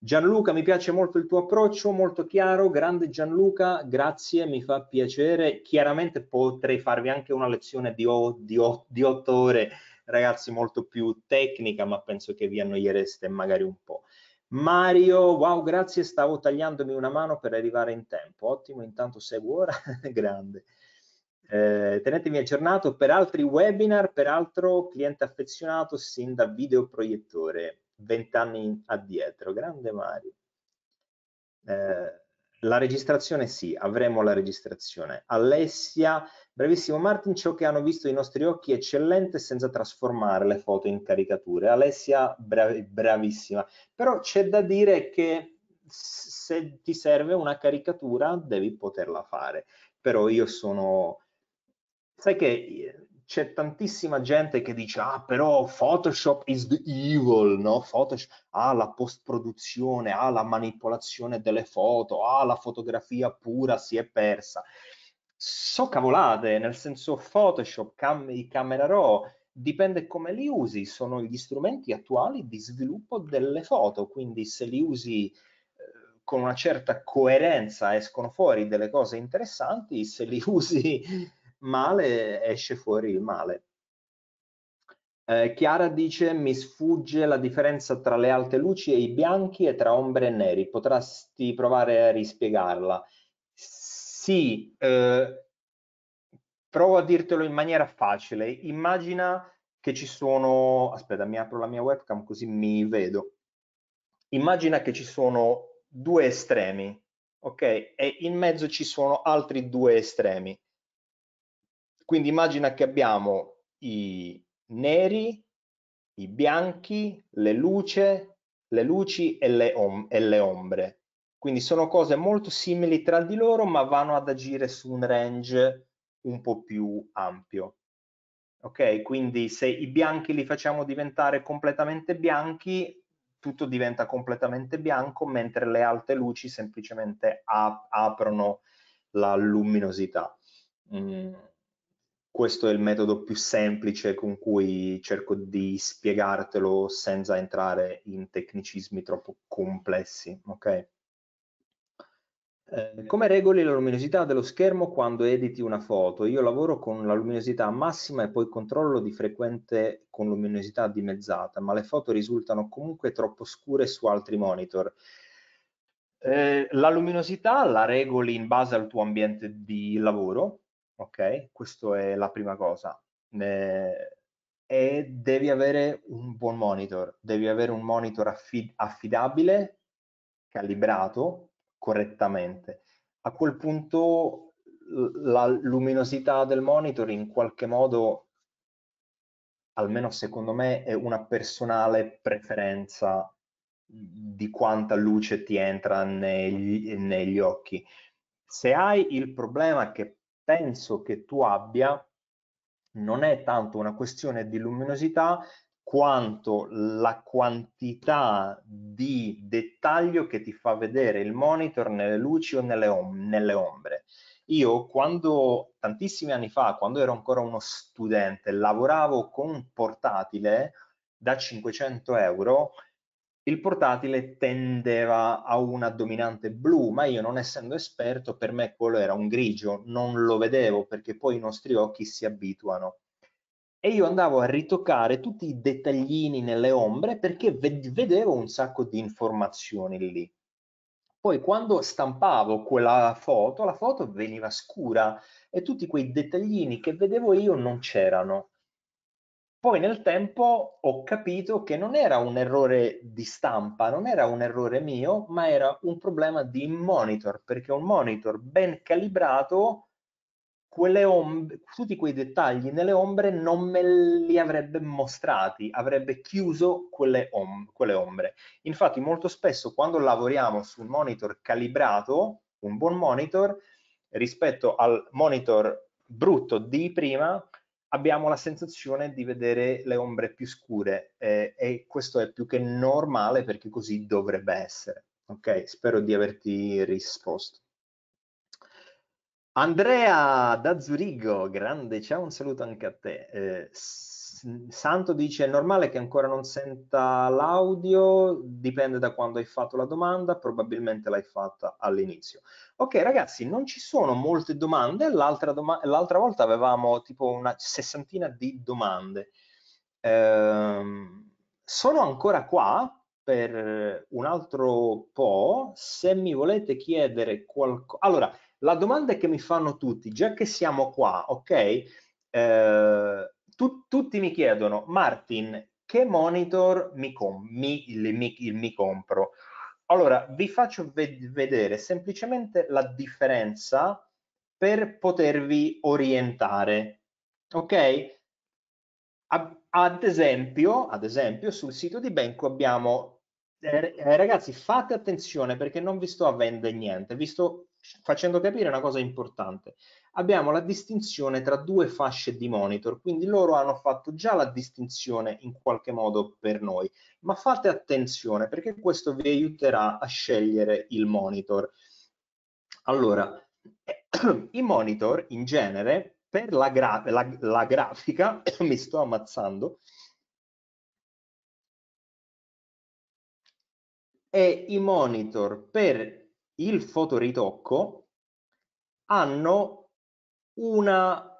Gianluca, mi piace molto il tuo approccio, molto chiaro, grande Gianluca, grazie, mi fa piacere. Chiaramente potrei farvi anche una lezione di, di, di otto ore, ragazzi, molto più tecnica, ma penso che vi annoiereste magari un po'. Mario, wow, grazie, stavo tagliandomi una mano per arrivare in tempo. Ottimo, intanto seguo ora, grande. Eh, tenetemi aggiornato per altri webinar, peraltro cliente affezionato sin da videoproiettore, vent'anni addietro. Grande Mario. Eh, la registrazione sì, avremo la registrazione. Alessia, Bravissimo Martin, ciò che hanno visto i nostri occhi è eccellente senza trasformare le foto in caricature. Alessia, bravi, bravissima. Però c'è da dire che se ti serve una caricatura devi poterla fare. Però io sono... Sai che eh, c'è tantissima gente che dice ah però Photoshop is the evil, no? Photoshop ha ah, la post produzione, ha ah, la manipolazione delle foto, ha ah, la fotografia pura si è persa so cavolate, nel senso Photoshop, cam- Camera Raw, dipende come li usi, sono gli strumenti attuali di sviluppo delle foto, quindi se li usi eh, con una certa coerenza escono fuori delle cose interessanti, se li usi male esce fuori il male. Eh, Chiara dice mi sfugge la differenza tra le alte luci e i bianchi e tra ombre e neri, potresti provare a rispiegarla. Sì, eh, provo a dirtelo in maniera facile. Immagina che ci sono, aspetta, mi apro la mia webcam così mi vedo. Immagina che ci sono due estremi, ok? E in mezzo ci sono altri due estremi. Quindi immagina che abbiamo i neri, i bianchi, le luce, le luci e le, om e le ombre. Quindi sono cose molto simili tra di loro, ma vanno ad agire su un range un po' più ampio. Ok, quindi se i bianchi li facciamo diventare completamente bianchi, tutto diventa completamente bianco, mentre le alte luci semplicemente ap aprono la luminosità. Mm. Questo è il metodo più semplice con cui cerco di spiegartelo senza entrare in tecnicismi troppo complessi. Ok. Eh, come regoli la luminosità dello schermo quando editi una foto? Io lavoro con la luminosità massima e poi controllo di frequente con luminosità dimezzata, ma le foto risultano comunque troppo scure su altri monitor. Eh, la luminosità la regoli in base al tuo ambiente di lavoro, ok? Questa è la prima cosa. Eh, e devi avere un buon monitor, devi avere un monitor affid affidabile, calibrato, correttamente. A quel punto la luminosità del monitor in qualche modo, almeno secondo me, è una personale preferenza di quanta luce ti entra negli, negli occhi. Se hai il problema che penso che tu abbia, non è tanto una questione di luminosità, quanto la quantità di dettaglio che ti fa vedere il monitor nelle luci o nelle, om nelle ombre. Io quando, tantissimi anni fa, quando ero ancora uno studente, lavoravo con un portatile da 500 euro, il portatile tendeva a una dominante blu, ma io non essendo esperto, per me quello era un grigio, non lo vedevo perché poi i nostri occhi si abituano e io andavo a ritoccare tutti i dettaglini nelle ombre perché vedevo un sacco di informazioni lì. Poi quando stampavo quella foto, la foto veniva scura e tutti quei dettaglini che vedevo io non c'erano. Poi nel tempo ho capito che non era un errore di stampa, non era un errore mio, ma era un problema di monitor, perché un monitor ben calibrato tutti quei dettagli nelle ombre non me li avrebbe mostrati, avrebbe chiuso quelle, om quelle ombre. Infatti molto spesso quando lavoriamo su un monitor calibrato, un buon monitor, rispetto al monitor brutto di prima, abbiamo la sensazione di vedere le ombre più scure eh, e questo è più che normale perché così dovrebbe essere. Ok, spero di averti risposto. Andrea da Zurigo, grande ciao, un saluto anche a te. Eh, Santo dice: È normale che ancora non senta l'audio, dipende da quando hai fatto la domanda, probabilmente l'hai fatta all'inizio. Ok, ragazzi, non ci sono molte domande. L'altra, doma volta avevamo tipo una sessantina di domande. Ehm, sono ancora qua per un altro po'. Se mi volete chiedere qualcosa. Allora, la domanda che mi fanno tutti, già che siamo qua, ok? Eh, tu, tutti mi chiedono, Martin, che monitor mi, com mi, il, mi, il, mi compro? Allora, vi faccio ved vedere semplicemente la differenza per potervi orientare, ok? Ad esempio, ad esempio sul sito di Benco abbiamo eh, eh, ragazzi fate attenzione perché non vi sto a vendere niente vi sto facendo capire una cosa importante. Abbiamo la distinzione tra due fasce di monitor, quindi loro hanno fatto già la distinzione in qualche modo per noi, ma fate attenzione perché questo vi aiuterà a scegliere il monitor. Allora, i monitor in genere per la, gra la, la grafica, mi sto ammazzando, e i monitor per il fotoritocco hanno una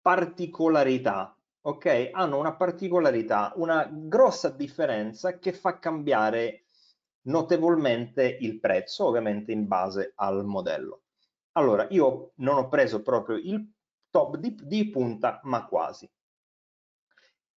particolarità, ok? Hanno una particolarità, una grossa differenza che fa cambiare notevolmente il prezzo, ovviamente in base al modello. Allora, io non ho preso proprio il top di, di punta, ma quasi.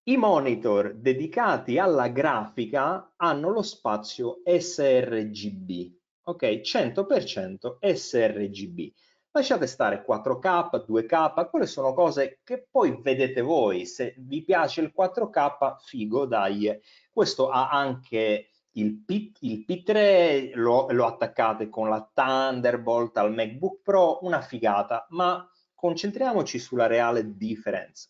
I monitor dedicati alla grafica hanno lo spazio sRGB, ok? 100% sRGB. Lasciate stare 4K, 2K, quelle sono cose che poi vedete voi, se vi piace il 4K, figo, dai. Questo ha anche il, P, 3 lo, lo attaccate con la Thunderbolt al MacBook Pro, una figata, ma concentriamoci sulla reale differenza.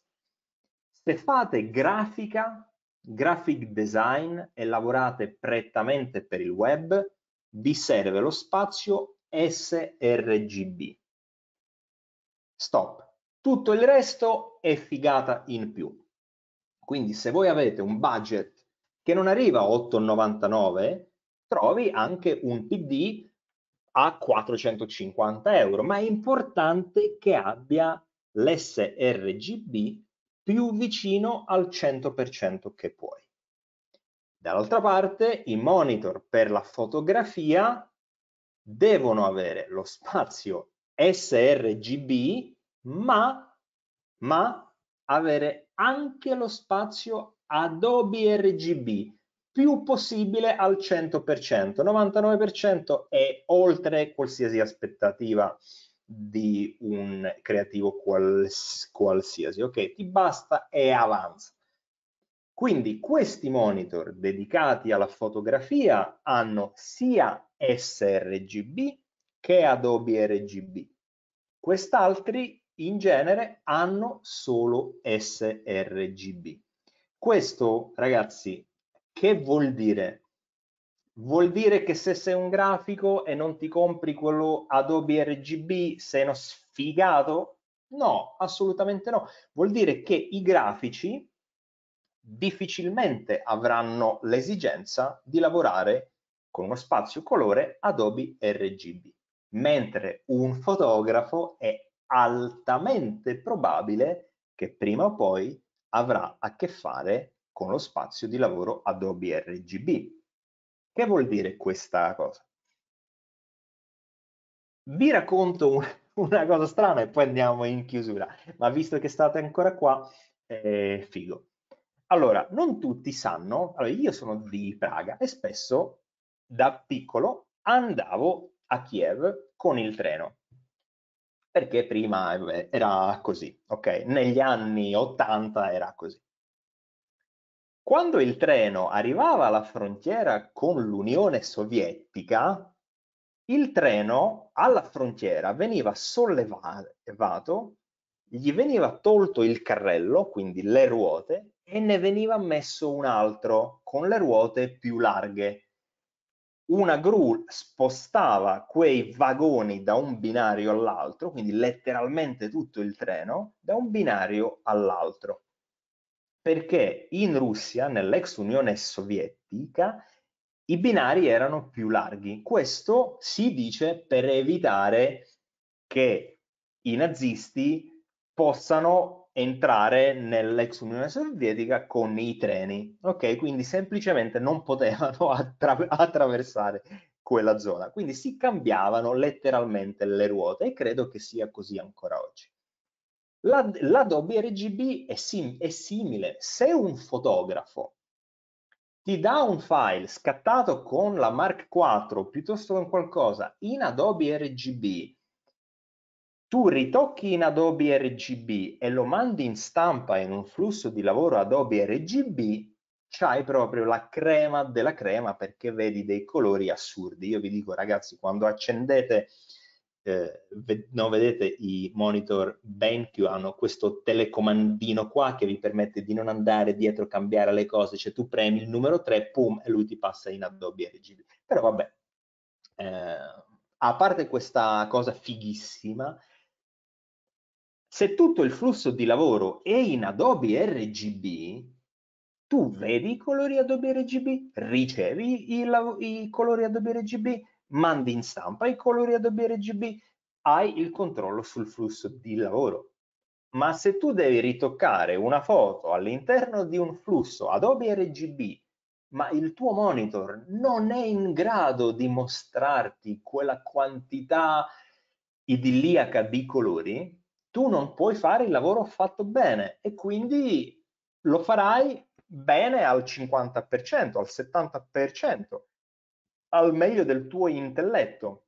Se fate grafica, graphic design e lavorate prettamente per il web, vi serve lo spazio srgb. Stop. Tutto il resto è figata in più. Quindi se voi avete un budget che non arriva a 8,99, trovi anche un PD a 450 euro, ma è importante che abbia l'srgb più vicino al 100% che puoi. Dall'altra parte i monitor per la fotografia devono avere lo spazio sRGB ma, ma avere anche lo spazio Adobe RGB più possibile al 100%, 99% è oltre qualsiasi aspettativa di un creativo quals qualsiasi, ok? Ti basta e avanza. Quindi questi monitor dedicati alla fotografia hanno sia sRGB che Adobe RGB. Quest'altri in genere hanno solo sRGB. Questo, ragazzi, che vuol dire? Vuol dire che se sei un grafico e non ti compri quello Adobe RGB sei uno sfigato? No, assolutamente no. Vuol dire che i grafici difficilmente avranno l'esigenza di lavorare con uno spazio colore Adobe RGB, mentre un fotografo è altamente probabile che prima o poi avrà a che fare con lo spazio di lavoro Adobe RGB. Che vuol dire questa cosa? Vi racconto un, una cosa strana e poi andiamo in chiusura, ma visto che state ancora qua, eh, figo. Allora, non tutti sanno, allora io sono di Praga e spesso da piccolo andavo a Kiev con il treno, perché prima era così, ok? Negli anni 80 era così. Quando il treno arrivava alla frontiera con l'Unione Sovietica, il treno alla frontiera veniva sollevato, gli veniva tolto il carrello, quindi le ruote, e ne veniva messo un altro con le ruote più larghe. Una gru spostava quei vagoni da un binario all'altro, quindi letteralmente tutto il treno, da un binario all'altro. Perché in Russia, nell'ex Unione Sovietica, i binari erano più larghi. Questo si dice per evitare che i nazisti possano entrare nell'ex Unione Sovietica con i treni, ok? Quindi semplicemente non potevano attra- attraversare quella zona, quindi si cambiavano letteralmente le ruote e credo che sia così ancora oggi. La, L'Adobe RGB è, sim- è simile, se un fotografo ti dà un file scattato con la Mark 4 piuttosto che con qualcosa in Adobe RGB, tu ritocchi in Adobe RGB e lo mandi in stampa in un flusso di lavoro Adobe RGB, c'hai proprio la crema della crema perché vedi dei colori assurdi. Io vi dico ragazzi, quando accendete, eh, ved vedete i monitor BenQ hanno questo telecomandino qua che vi permette di non andare dietro, cambiare le cose, cioè tu premi il numero 3, pum, e lui ti passa in Adobe RGB. Però vabbè, eh, a parte questa cosa fighissima, se tutto il flusso di lavoro è in Adobe RGB, tu vedi i colori Adobe RGB, ricevi i, i colori Adobe RGB, mandi in stampa i colori Adobe RGB, hai il controllo sul flusso di lavoro. Ma se tu devi ritoccare una foto all'interno di un flusso Adobe RGB, ma il tuo monitor non è in grado di mostrarti quella quantità idilliaca di colori, tu non puoi fare il lavoro fatto bene e quindi lo farai bene al 50%, al 70%, al meglio del tuo intelletto,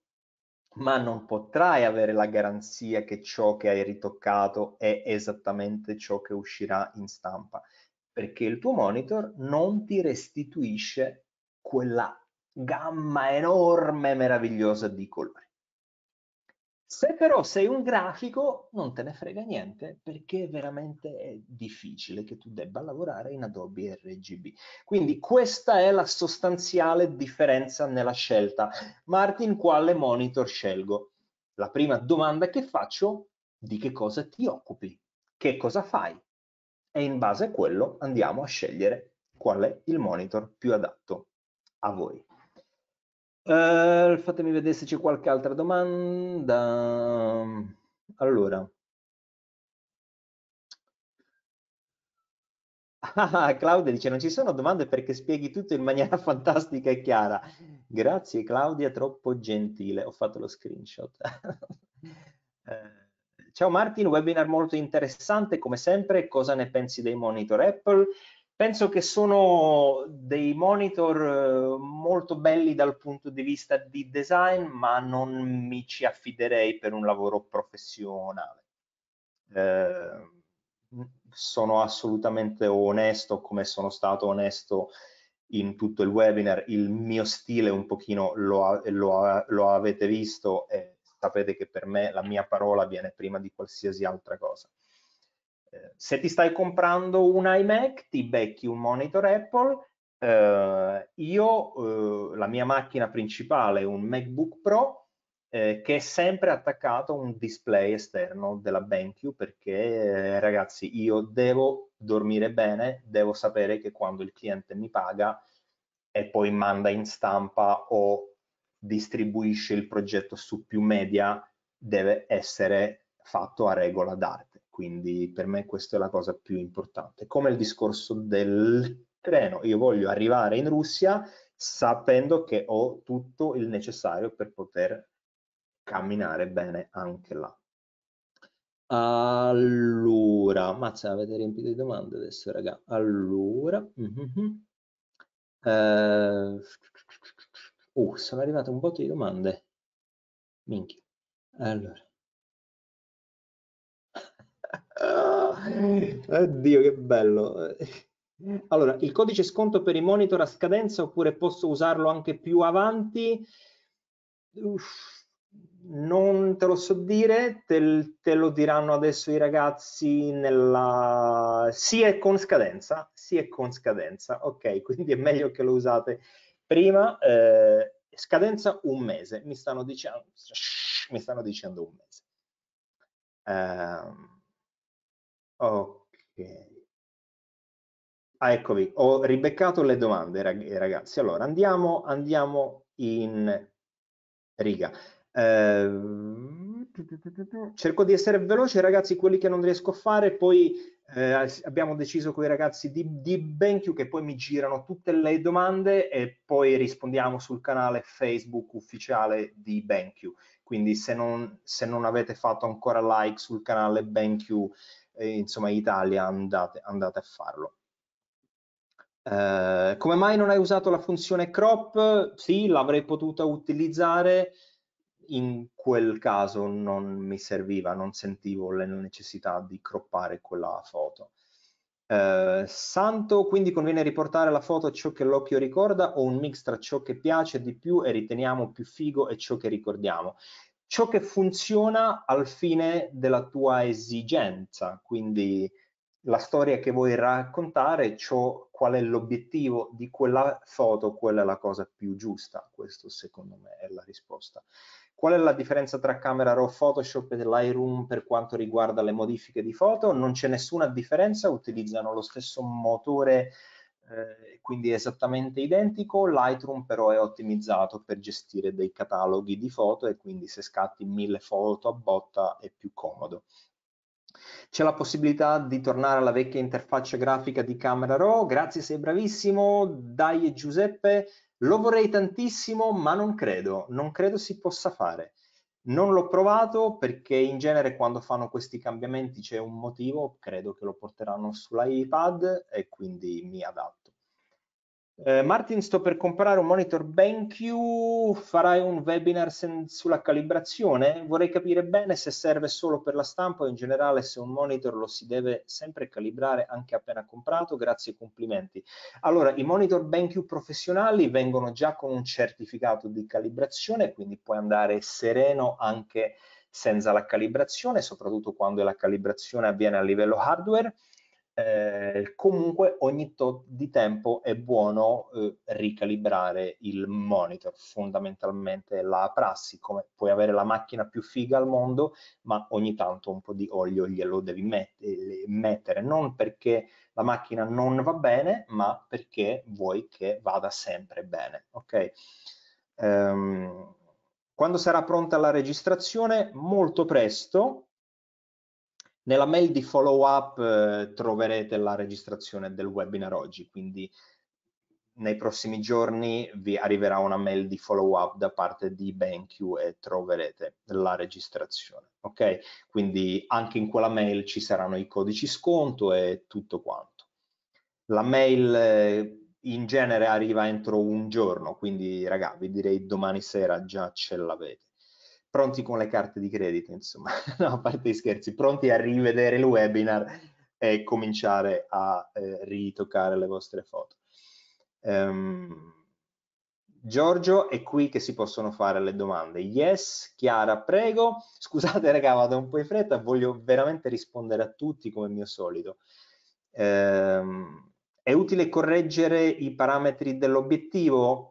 ma non potrai avere la garanzia che ciò che hai ritoccato è esattamente ciò che uscirà in stampa, perché il tuo monitor non ti restituisce quella gamma enorme meravigliosa di colori. Se però sei un grafico, non te ne frega niente perché veramente è difficile che tu debba lavorare in Adobe RGB. Quindi questa è la sostanziale differenza nella scelta. Martin, quale monitor scelgo? La prima domanda che faccio, di che cosa ti occupi? Che cosa fai? E in base a quello andiamo a scegliere qual è il monitor più adatto a voi. Uh, fatemi vedere se c'è qualche altra domanda. Allora. Ah, Claudia dice non ci sono domande perché spieghi tutto in maniera fantastica e chiara. Grazie Claudia, troppo gentile. Ho fatto lo screenshot. Eh, ciao Martin, webinar molto interessante come sempre. Cosa ne pensi dei monitor Apple? penso che sono dei monitor eh, molto belli dal punto di vista di design, ma non mi ci affiderei per un lavoro professionale. Eh, sono assolutamente onesto come sono stato onesto in tutto il webinar, il mio stile un pochino lo, lo, lo avete visto e sapete che per me la mia parola viene prima di qualsiasi altra cosa. Eh, se ti stai comprando un iMac, ti becchi un monitor Apple. Eh, io, eh, la mia macchina principale è un MacBook Pro eh, che è sempre attaccato a un display esterno della BenQ perché, eh, ragazzi, io devo dormire bene, devo sapere che quando il cliente mi paga e poi manda in stampa o distribuisce il progetto su più media, deve essere fatto a regola d'arte quindi per me questa è la cosa più importante. Come il discorso del treno, io voglio arrivare in Russia sapendo che ho tutto il necessario per poter camminare bene anche là. Allora, mazza, avete riempito di domande adesso, raga. Allora, uh mm-hmm, mm-hmm. eh, -huh. uh, sono arrivate un po' di domande. Minchia. Allora. Eh, oddio, che bello. Allora, il codice sconto per i monitor a scadenza oppure posso usarlo anche più avanti? Uff, non te lo so dire, te, te, lo diranno adesso i ragazzi nella... Sì è con scadenza, sì è con scadenza, ok, quindi è meglio che lo usate prima. Eh, scadenza un mese, mi stanno dicendo, mi stanno dicendo un mese. Eh, Ok. Ah, eccomi, ho ribeccato le domande rag ragazzi. Allora, andiamo, andiamo in riga. Eh, cerco di essere veloce ragazzi, quelli che non riesco a fare, poi eh, abbiamo deciso con i ragazzi di, di BenQ che poi mi girano tutte le domande e poi rispondiamo sul canale Facebook ufficiale di BenQ. Quindi se non, se non avete fatto ancora like sul canale BenQ eh, insomma Italia andate, andate a farlo. Eh, come mai non hai usato la funzione crop? Sì, l'avrei potuta utilizzare, in quel caso non mi serviva, non sentivo la necessità di croppare quella foto. Eh, santo, quindi conviene riportare la foto a ciò che l'occhio ricorda o un mix tra ciò che piace di più e riteniamo più figo e ciò che ricordiamo ciò che funziona al fine della tua esigenza, quindi la storia che vuoi raccontare, ciò, qual è l'obiettivo di quella foto, quella è la cosa più giusta, questo secondo me è la risposta. Qual è la differenza tra Camera Raw Photoshop e Lightroom per quanto riguarda le modifiche di foto? Non c'è nessuna differenza, utilizzano lo stesso motore eh, quindi è esattamente identico, Lightroom però è ottimizzato per gestire dei cataloghi di foto e quindi se scatti mille foto a botta è più comodo. C'è la possibilità di tornare alla vecchia interfaccia grafica di Camera Raw, grazie sei bravissimo, dai Giuseppe, lo vorrei tantissimo ma non credo, non credo si possa fare. Non l'ho provato perché in genere quando fanno questi cambiamenti c'è un motivo, credo che lo porteranno sull'iPad e quindi mi adatto. Eh, Martin, sto per comprare un monitor BenQ, farai un webinar sulla calibrazione? Vorrei capire bene se serve solo per la stampa o in generale se un monitor lo si deve sempre calibrare anche appena comprato, grazie e complimenti. Allora, i monitor BenQ professionali vengono già con un certificato di calibrazione, quindi puoi andare sereno anche senza la calibrazione, soprattutto quando la calibrazione avviene a livello hardware. Eh, comunque ogni tot di tempo è buono eh, ricalibrare il monitor, fondamentalmente la prassi, come puoi avere la macchina più figa al mondo, ma ogni tanto un po' di olio glielo devi met mettere, non perché la macchina non va bene, ma perché vuoi che vada sempre bene, ok? Um, quando sarà pronta la registrazione? Molto presto, nella mail di follow up eh, troverete la registrazione del webinar oggi, quindi nei prossimi giorni vi arriverà una mail di follow up da parte di BenQ e troverete la registrazione. Ok? Quindi anche in quella mail ci saranno i codici sconto e tutto quanto. La mail eh, in genere arriva entro un giorno, quindi raga, vi direi domani sera già ce l'avete pronti con le carte di credito, insomma, no, a parte gli scherzi, pronti a rivedere il webinar e cominciare a eh, ritoccare le vostre foto. Um, Giorgio, è qui che si possono fare le domande. Yes, Chiara, prego. Scusate raga, vado un po' in fretta, voglio veramente rispondere a tutti come mio solito. Um, è utile correggere i parametri dell'obiettivo?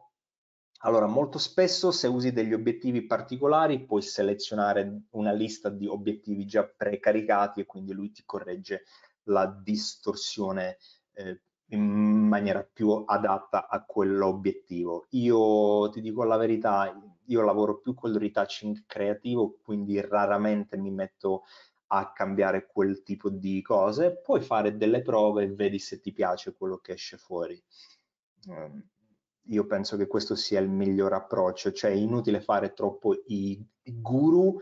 Allora, molto spesso se usi degli obiettivi particolari puoi selezionare una lista di obiettivi già precaricati e quindi lui ti corregge la distorsione eh, in maniera più adatta a quell'obiettivo. Io ti dico la verità, io lavoro più col retouching creativo, quindi raramente mi metto a cambiare quel tipo di cose, puoi fare delle prove e vedi se ti piace quello che esce fuori. Um io penso che questo sia il miglior approccio, cioè è inutile fare troppo i guru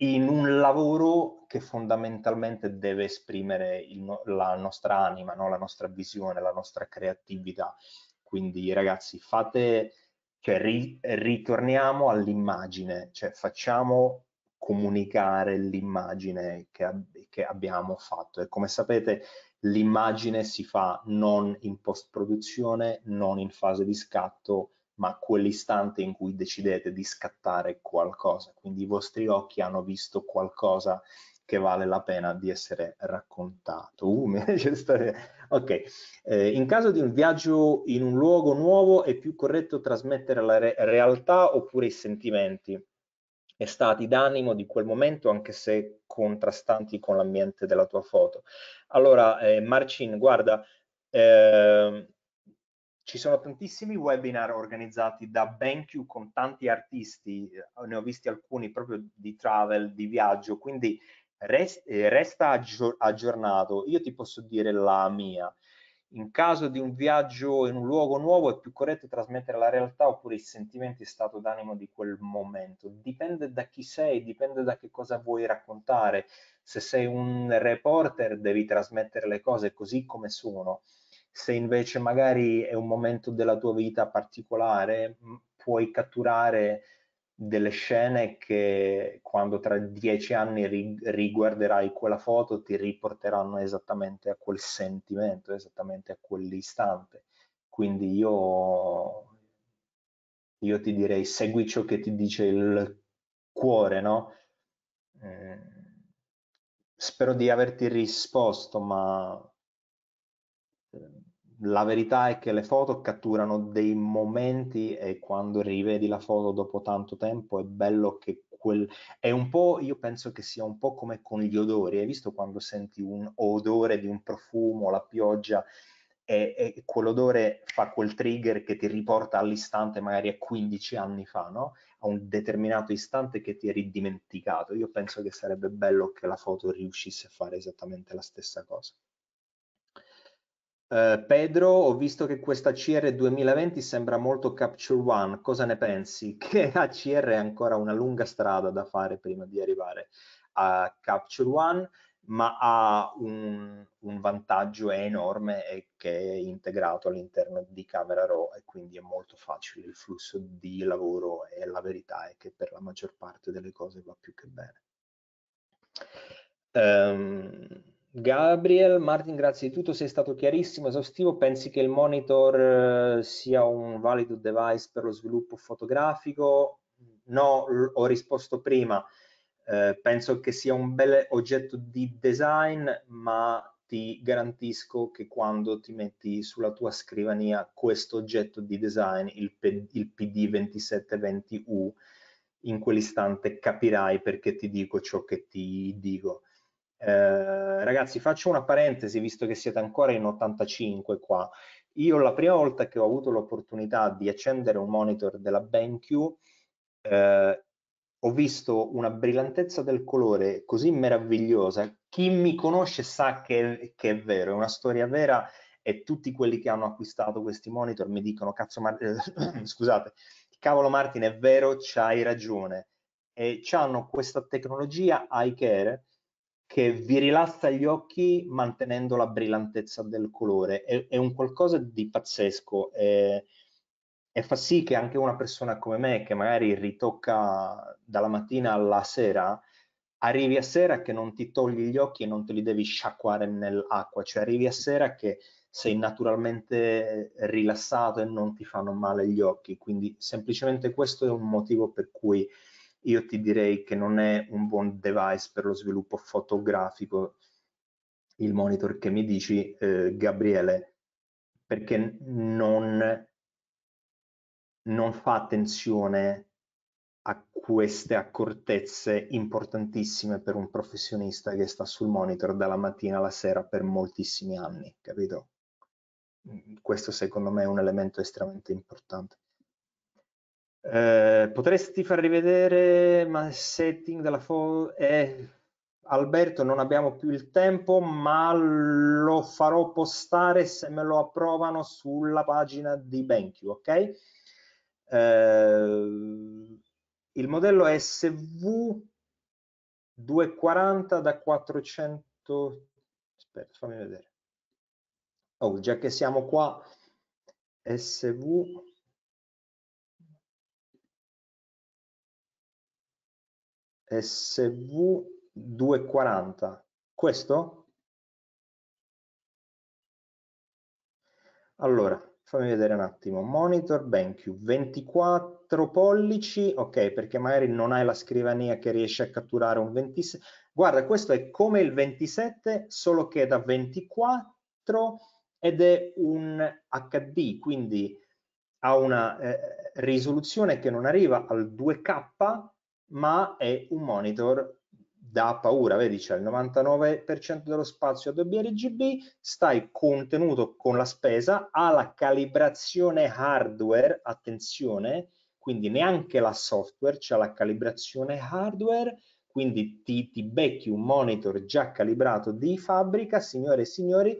in un lavoro che fondamentalmente deve esprimere il, la nostra anima, no? la nostra visione, la nostra creatività. Quindi ragazzi, fate, cioè, ri, ritorniamo all'immagine, cioè facciamo comunicare l'immagine che, che abbiamo fatto. E come sapete, l'immagine si fa non in post produzione, non in fase di scatto, ma quell'istante in cui decidete di scattare qualcosa. Quindi i vostri occhi hanno visto qualcosa che vale la pena di essere raccontato. Uh, ok, eh, in caso di un viaggio in un luogo nuovo è più corretto trasmettere la re realtà oppure i sentimenti? stati d'animo di quel momento, anche se contrastanti con l'ambiente della tua foto. Allora, eh, Marcin, guarda, eh, ci sono tantissimi webinar organizzati da BenQ con tanti artisti, eh, ne ho visti alcuni proprio di travel, di viaggio, quindi eh, resta aggiornato. Io ti posso dire la mia. In caso di un viaggio in un luogo nuovo è più corretto trasmettere la realtà oppure i sentimenti e stato d'animo di quel momento. Dipende da chi sei, dipende da che cosa vuoi raccontare. Se sei un reporter devi trasmettere le cose così come sono. Se invece magari è un momento della tua vita particolare, puoi catturare delle scene che quando tra dieci anni ri- riguarderai quella foto ti riporteranno esattamente a quel sentimento, esattamente a quell'istante. Quindi io, io ti direi segui ciò che ti dice il cuore, no? Eh, spero di averti risposto, ma la verità è che le foto catturano dei momenti e quando rivedi la foto dopo tanto tempo è bello che quel è un po' io penso che sia un po' come con gli odori hai visto quando senti un odore di un profumo la pioggia e, e quell'odore fa quel trigger che ti riporta all'istante magari a 15 anni fa no? a un determinato istante che ti eri dimenticato io penso che sarebbe bello che la foto riuscisse a fare esattamente la stessa cosa eh, Pedro, ho visto che questa CR 2020 sembra molto Capture One, cosa ne pensi? Che la CR è ancora una lunga strada da fare prima di arrivare a Capture One, ma ha un, un vantaggio enorme e che è integrato all'interno di Camera Raw e quindi è molto facile il flusso di lavoro e la verità è che per la maggior parte delle cose va più che bene. Um, Gabriel, Martin, grazie di tutto, sei stato chiarissimo, esaustivo. Pensi che il monitor eh, sia un valido device per lo sviluppo fotografico? No, ho risposto prima. Eh, penso che sia un bel oggetto di design, ma ti garantisco che quando ti metti sulla tua scrivania questo oggetto di design, il, il PD2720U, in quell'istante capirai perché ti dico ciò che ti dico eh, ragazzi, faccio una parentesi, visto che siete ancora in 85 qua. Io la prima volta che ho avuto l'opportunità di accendere un monitor della BenQ, eh, ho visto una brillantezza del colore così meravigliosa. Chi mi conosce sa che, che è vero, è una storia vera e tutti quelli che hanno acquistato questi monitor mi dicono, cazzo, Mar- scusate, cavolo Martin, è vero, c'hai ragione. E hanno questa tecnologia iCare che vi rilassa gli occhi mantenendo la brillantezza del colore. È, è un qualcosa di pazzesco e, e, fa sì che anche una persona come me, che magari ritocca dalla mattina alla sera, arrivi a sera che non ti togli gli occhi e non te li devi sciacquare nell'acqua, cioè arrivi a sera che sei naturalmente rilassato e non ti fanno male gli occhi. Quindi semplicemente questo è un motivo per cui io ti direi che non è un buon device per lo sviluppo fotografico il monitor che mi dici, eh, Gabriele, perché non, non fa attenzione a queste accortezze importantissime per un professionista che sta sul monitor dalla mattina alla sera per moltissimi anni, capito? Mm, questo secondo me è un elemento estremamente importante. Eh, potresti far rivedere ma setting della foto? Eh, Alberto, non abbiamo più il tempo, ma lo farò postare se me lo approvano sulla pagina di BenQ, ok? Eh, il modello è SV 240 da 400 aspetta fammi vedere oh già che siamo qua SV SV240. Questo? Allora, fammi vedere un attimo. Monitor BenQ 24 pollici, ok, perché magari non hai la scrivania che riesce a catturare un 26. Guarda, questo è come il 27, solo che è da 24 ed è un HD, quindi ha una eh, risoluzione che non arriva al 2K, ma è un monitor da paura, vedi c'è il 99% dello spazio Adobe RGB, stai contenuto con la spesa, ha la calibrazione hardware, attenzione, quindi neanche la software, c'è la calibrazione hardware, quindi ti, ti, becchi un monitor già calibrato di fabbrica, signore e signori,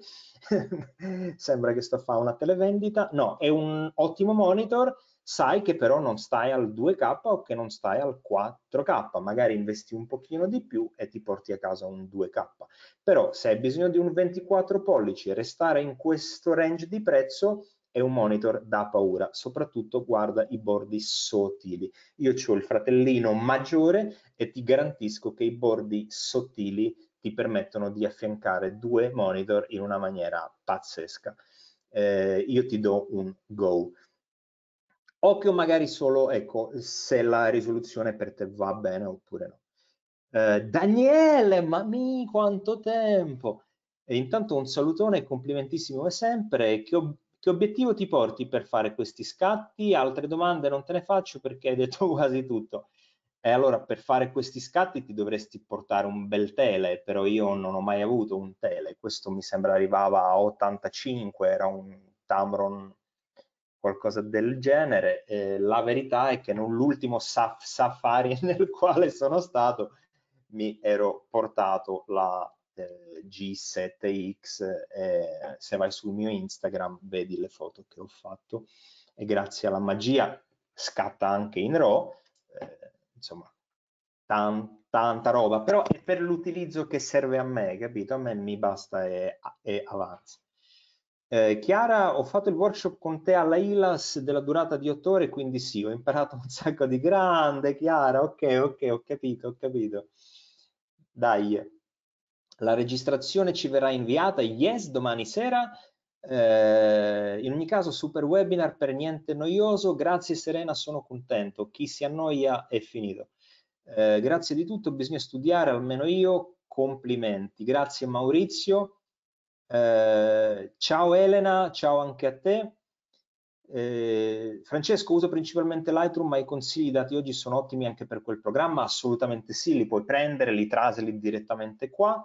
sembra che sto a fare una televendita, no, è un ottimo monitor sai che però non stai al 2K o che non stai al 4K, magari investi un pochino di più e ti porti a casa un 2K. Però se hai bisogno di un 24 pollici, restare in questo range di prezzo è un monitor da paura, soprattutto guarda i bordi sottili. Io ho il fratellino maggiore e ti garantisco che i bordi sottili ti permettono di affiancare due monitor in una maniera pazzesca. Eh, io ti do un go. Occhio magari solo, ecco, se la risoluzione per te va bene oppure no. Eh, Daniele, ma mi quanto tempo! E intanto un salutone complimentissimo come sempre. Che, ob che obiettivo ti porti per fare questi scatti? Altre domande non te ne faccio perché hai detto quasi tutto. E allora per fare questi scatti ti dovresti portare un bel tele, però io non ho mai avuto un tele, questo mi sembra arrivava a 85, era un Tamron qualcosa del genere. Eh, la verità è che nell'ultimo saf safari nel quale sono stato mi ero portato la eh, G7X e se vai sul mio Instagram vedi le foto che ho fatto e grazie alla magia scatta anche in RAW, eh, insomma tan tanta roba, però è per l'utilizzo che serve a me, capito? A me mi basta e, e avanza. Eh, Chiara, ho fatto il workshop con te alla ILAS della durata di otto ore, quindi sì, ho imparato un sacco di grande, Chiara, ok, ok, ho capito, ho capito. Dai, la registrazione ci verrà inviata, yes, domani sera. Eh, in ogni caso, super webinar per niente noioso, grazie Serena, sono contento. Chi si annoia è finito. Eh, grazie di tutto, bisogna studiare, almeno io, complimenti. Grazie Maurizio. Eh, ciao Elena, ciao anche a te. Eh, Francesco, uso principalmente Lightroom, ma i consigli dati oggi sono ottimi anche per quel programma? Assolutamente sì, li puoi prendere, li trasli direttamente qua.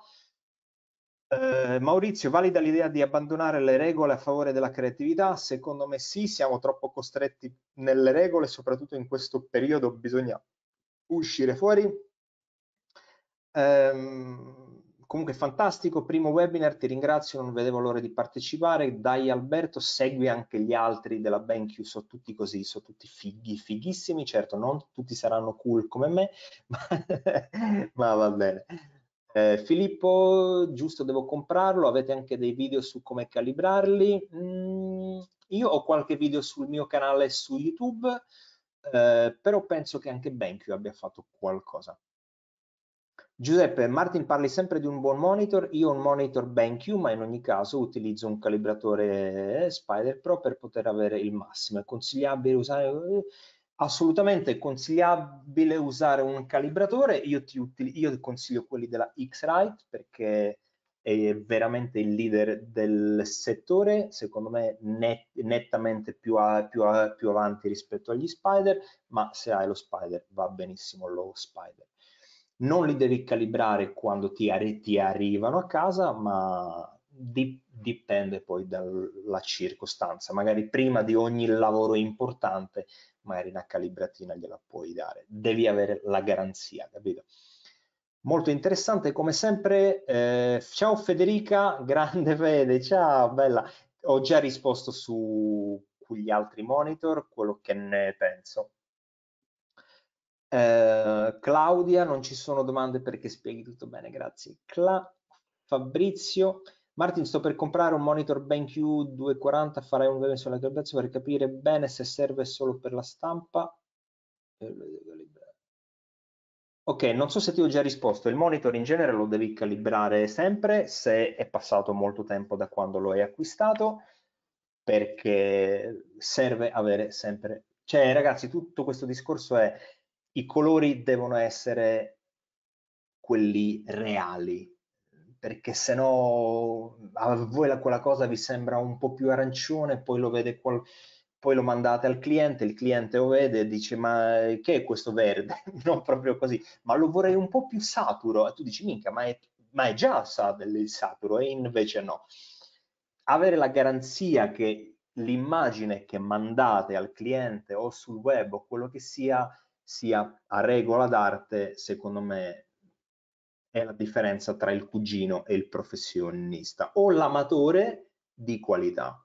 Eh, Maurizio, valida l'idea di abbandonare le regole a favore della creatività? Secondo me sì, siamo troppo costretti nelle regole, soprattutto in questo periodo bisogna uscire fuori. Eh, comunque fantastico, primo webinar, ti ringrazio, non vedevo l'ora di partecipare, dai Alberto, segui anche gli altri della BenQ, sono tutti così, sono tutti fighi, fighissimi, certo non tutti saranno cool come me, ma, ma va bene. Eh, Filippo, giusto, devo comprarlo, avete anche dei video su come calibrarli? Mm, io ho qualche video sul mio canale su YouTube, eh, però penso che anche BenQ abbia fatto qualcosa. Giuseppe, Martin parli sempre di un buon monitor, io ho un monitor BenQ ma in ogni caso utilizzo un calibratore Spider Pro per poter avere il massimo, è consigliabile usare assolutamente è consigliabile usare un calibratore, io ti, io ti consiglio quelli della X-Rite perché è veramente il leader del settore, secondo me net, nettamente più, a, più, a, più avanti rispetto agli Spider, ma se hai lo Spider va benissimo lo Spider non li devi calibrare quando ti, arri- ti arrivano a casa, ma di- dipende poi dalla circostanza. Magari prima di ogni lavoro importante, magari una calibratina gliela puoi dare. Devi avere la garanzia, capito? Molto interessante come sempre. Eh, ciao Federica, grande Fede, ciao, bella. Ho già risposto su gli altri monitor, quello che ne penso. Eh, Claudia, non ci sono domande perché spieghi tutto bene, grazie. Cla Fabrizio, Martin, sto per comprare un monitor BenQ 240, farai un video sulla calibrazione per capire bene se serve solo per la stampa. Eh, ok, non so se ti ho già risposto, il monitor in genere lo devi calibrare sempre se è passato molto tempo da quando lo hai acquistato, perché serve avere sempre... Cioè ragazzi, tutto questo discorso è i colori devono essere quelli reali, perché se no a voi la, quella cosa vi sembra un po' più arancione, poi lo, vede, poi lo mandate al cliente, il cliente lo vede e dice ma che è questo verde? non proprio così, ma lo vorrei un po' più saturo. E tu dici minchia, ma è, ma è già il saturo e invece no. Avere la garanzia che l'immagine che mandate al cliente o sul web o quello che sia sia a regola d'arte, secondo me è la differenza tra il cugino e il professionista o l'amatore di qualità.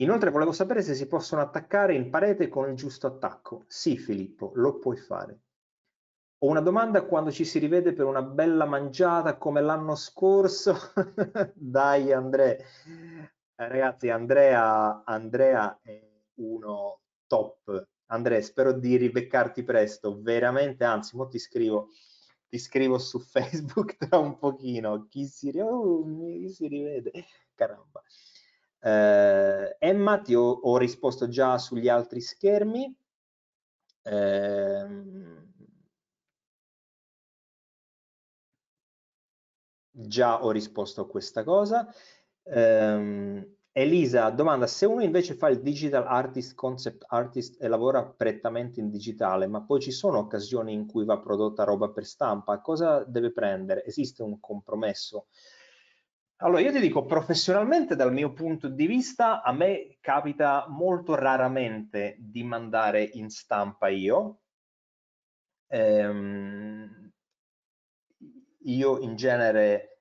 Inoltre volevo sapere se si possono attaccare in parete con il giusto attacco. Sì Filippo, lo puoi fare. Ho una domanda quando ci si rivede per una bella mangiata come l'anno scorso. Dai Andrea. Eh, ragazzi, Andrea, Andrea è uno top Andrea, spero di ribeccarti presto, veramente, anzi, mo ti scrivo, ti scrivo su Facebook tra un pochino, chi si, oh, chi si rivede, caramba. Eh, Emma, ti ho, ho, risposto già sugli altri schermi. Eh, già ho risposto a questa cosa. Eh, Elisa domanda se uno invece fa il digital artist, concept artist e lavora prettamente in digitale, ma poi ci sono occasioni in cui va prodotta roba per stampa, cosa deve prendere? Esiste un compromesso? Allora, io ti dico, professionalmente dal mio punto di vista, a me capita molto raramente di mandare in stampa io. Ehm, io in genere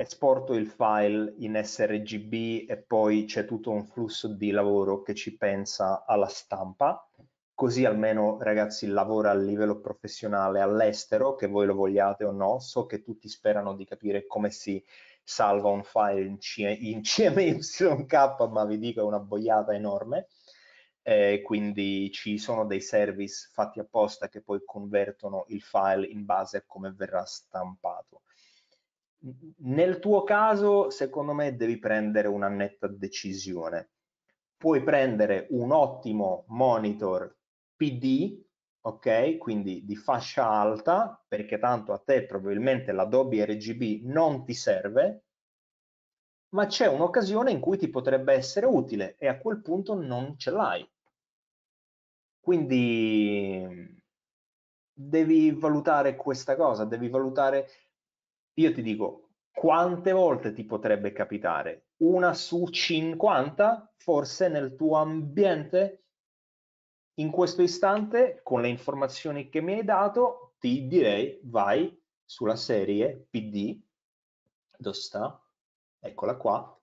esporto il file in sRGB e poi c'è tutto un flusso di lavoro che ci pensa alla stampa, così almeno ragazzi lavora a livello professionale all'estero, che voi lo vogliate o no, so che tutti sperano di capire come si salva un file in, C- in CMYK, ma vi dico è una boiata enorme, eh, quindi ci sono dei service fatti apposta che poi convertono il file in base a come verrà stampato nel tuo caso, secondo me, devi prendere una netta decisione. Puoi prendere un ottimo monitor PD, ok? Quindi di fascia alta, perché tanto a te probabilmente l'Adobe RGB non ti serve, ma c'è un'occasione in cui ti potrebbe essere utile e a quel punto non ce l'hai. Quindi devi valutare questa cosa, devi valutare io ti dico quante volte ti potrebbe capitare? Una su 50, forse nel tuo ambiente, in questo istante, con le informazioni che mi hai dato, ti direi vai sulla serie PD, dove sta? Eccola qua,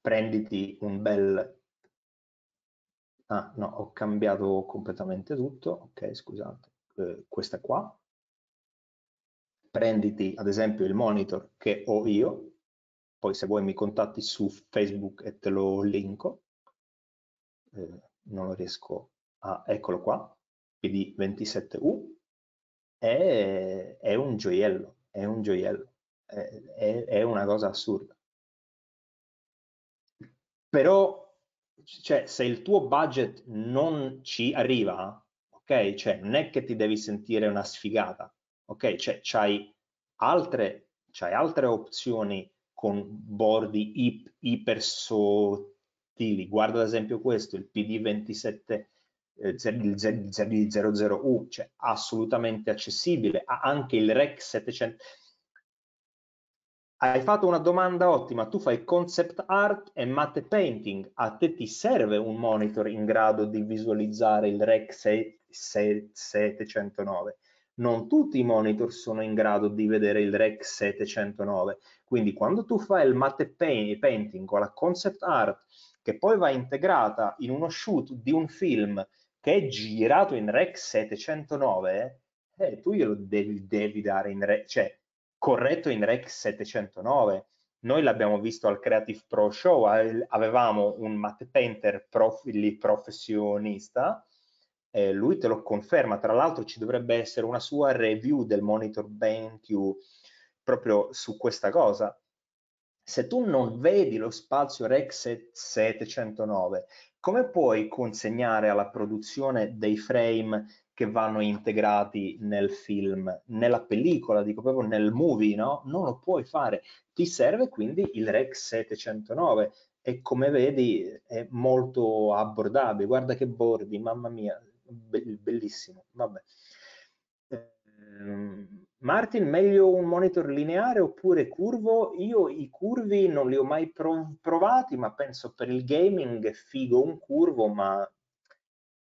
prenditi un bel... Ah no, ho cambiato completamente tutto, ok scusate, eh, questa qua, prenditi ad esempio il monitor che ho io, poi se vuoi mi contatti su Facebook e te lo linko, eh, non lo riesco a, eccolo qua, PD27U, è, è, un gioiello, è un gioiello, è, è, è una cosa assurda. Però cioè, se il tuo budget non ci arriva, ok? Cioè, non è che ti devi sentire una sfigata, ok? Cioè c'hai altre, altre, opzioni con bordi ip, iper sottili, guarda ad esempio questo, il PD27 eh, u cioè assolutamente accessibile, ha anche il REC 700, hai fatto una domanda ottima, tu fai concept art e matte painting, a te ti serve un monitor in grado di visualizzare il REC 709, non tutti i monitor sono in grado di vedere il REC 709. Quindi quando tu fai il matte painting o la concept art che poi va integrata in uno shoot di un film che è girato in REC 709, eh, tu glielo devi, devi dare in REC, cioè corretto in REC 709. Noi l'abbiamo visto al Creative Pro Show, avevamo un matte painter prof- professionista eh, lui te lo conferma, tra l'altro ci dovrebbe essere una sua review del monitor BenQ proprio su questa cosa. Se tu non vedi lo spazio Rex 709, come puoi consegnare alla produzione dei frame che vanno integrati nel film, nella pellicola, dico proprio nel movie, no? Non lo puoi fare. Ti serve quindi il Rex 709 e come vedi è molto abbordabile. Guarda che bordi, mamma mia, bellissimo, vabbè. Ehm, Martin, meglio un monitor lineare oppure curvo? Io i curvi non li ho mai prov provati, ma penso per il gaming è figo un curvo, ma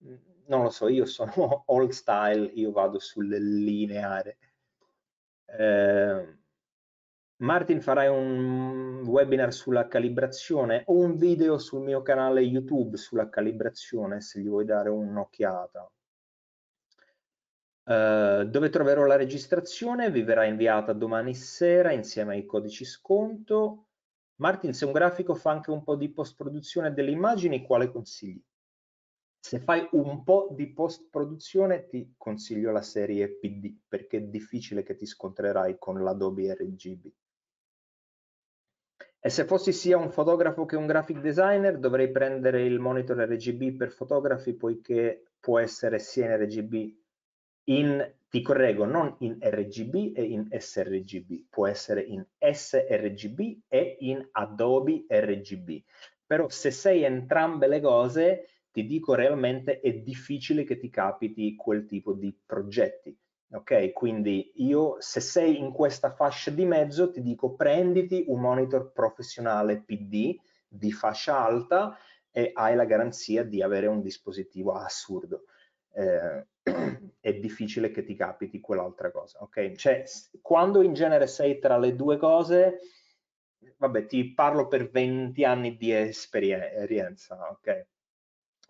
mm, non lo so, io sono old style, io vado sul lineare. Eh, Martin farai un webinar sulla calibrazione o un video sul mio canale YouTube sulla calibrazione se gli vuoi dare un'occhiata. Uh, dove troverò la registrazione vi verrà inviata domani sera insieme ai codici sconto. Martin, se un grafico fa anche un po' di post-produzione delle immagini, quale consigli? Se fai un po' di post-produzione ti consiglio la serie PD perché è difficile che ti scontrerai con l'Adobe RGB. E se fossi sia un fotografo che un graphic designer, dovrei prendere il monitor RGB per fotografi, poiché può essere sia in RGB in, ti correggo, non in RGB e in sRGB, può essere in sRGB e in Adobe RGB. Però se sei entrambe le cose, ti dico realmente è difficile che ti capiti quel tipo di progetti ok? Quindi io se sei in questa fascia di mezzo ti dico prenditi un monitor professionale PD di fascia alta e hai la garanzia di avere un dispositivo assurdo. Eh, è difficile che ti capiti quell'altra cosa, ok? Cioè, quando in genere sei tra le due cose, vabbè, ti parlo per 20 anni di esperienza, ok?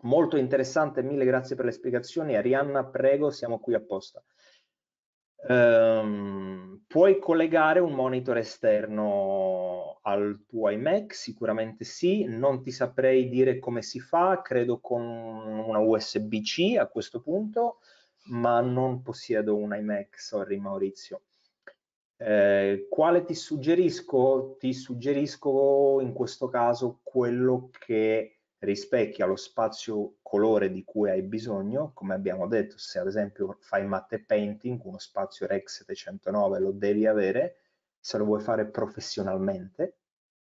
Molto interessante, mille grazie per le spiegazioni. Arianna, prego, siamo qui apposta. Um, puoi collegare un monitor esterno al tuo iMac? Sicuramente sì, non ti saprei dire come si fa, credo con una USB-C a questo punto, ma non possiedo un iMac, sorry Maurizio. Eh, quale ti suggerisco? Ti suggerisco in questo caso quello che rispecchia lo spazio colore di cui hai bisogno, come abbiamo detto, se ad esempio fai matte painting, uno spazio REC 709 lo devi avere, se lo vuoi fare professionalmente,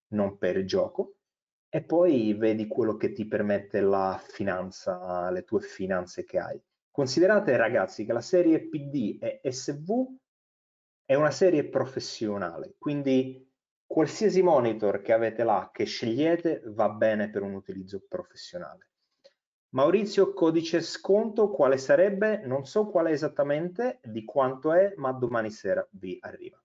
non per gioco, e poi vedi quello che ti permette la finanza, le tue finanze che hai. Considerate ragazzi che la serie PD e SV è una serie professionale, quindi Qualsiasi monitor che avete là, che scegliete, va bene per un utilizzo professionale. Maurizio, codice sconto quale sarebbe? Non so quale esattamente, di quanto è, ma domani sera vi arriva.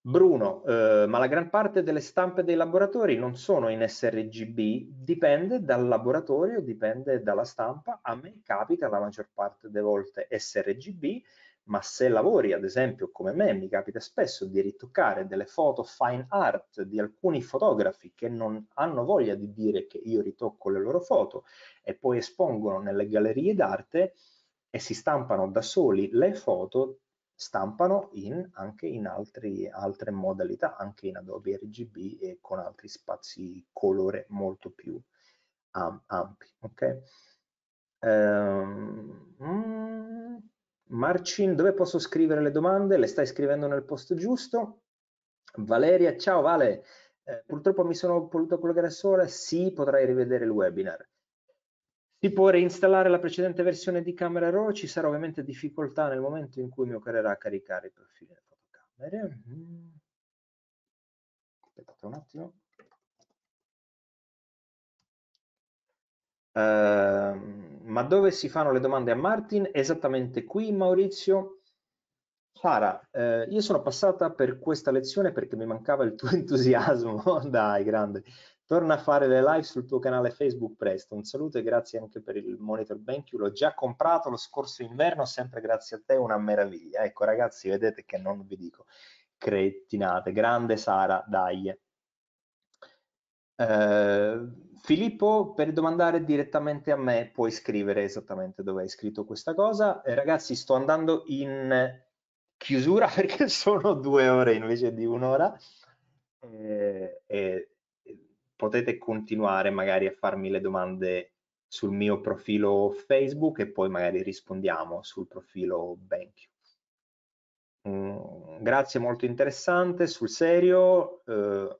Bruno, eh, ma la gran parte delle stampe dei laboratori non sono in sRGB, dipende dal laboratorio, dipende dalla stampa. A me capita la maggior parte delle volte sRGB ma se lavori ad esempio come me mi capita spesso di ritoccare delle foto fine art di alcuni fotografi che non hanno voglia di dire che io ritocco le loro foto e poi espongono nelle gallerie d'arte e si stampano da soli le foto stampano in, anche in altri, altre modalità, anche in Adobe RGB e con altri spazi colore molto più um, ampi. Ok? Um, mm, Marcin, dove posso scrivere le domande? Le stai scrivendo nel posto giusto? Valeria, ciao Vale, eh, purtroppo mi sono voluto collegare sola, sì, potrai rivedere il webinar. Si può reinstallare la precedente versione di Camera Raw, ci sarà ovviamente difficoltà nel momento in cui mi occorrerà caricare i profili delle fotocamere. Mm-hmm. Aspettate un attimo. Ehm ma dove si fanno le domande a Martin? Esattamente qui, Maurizio. Sara, eh, io sono passata per questa lezione perché mi mancava il tuo entusiasmo. Dai, grande. Torna a fare le live sul tuo canale Facebook presto. Un saluto e grazie anche per il monitor BenQ. L'ho già comprato lo scorso inverno, sempre grazie a te, una meraviglia. Ecco ragazzi, vedete che non vi dico cretinate. Grande Sara, dai. Eh, Filippo, per domandare direttamente a me, puoi scrivere esattamente dove hai scritto questa cosa. Eh, ragazzi, sto andando in chiusura perché sono due ore invece di un'ora. Eh, eh, potete continuare magari a farmi le domande sul mio profilo Facebook e poi magari rispondiamo sul profilo BenQ. Mm, grazie, molto interessante, sul serio. Eh,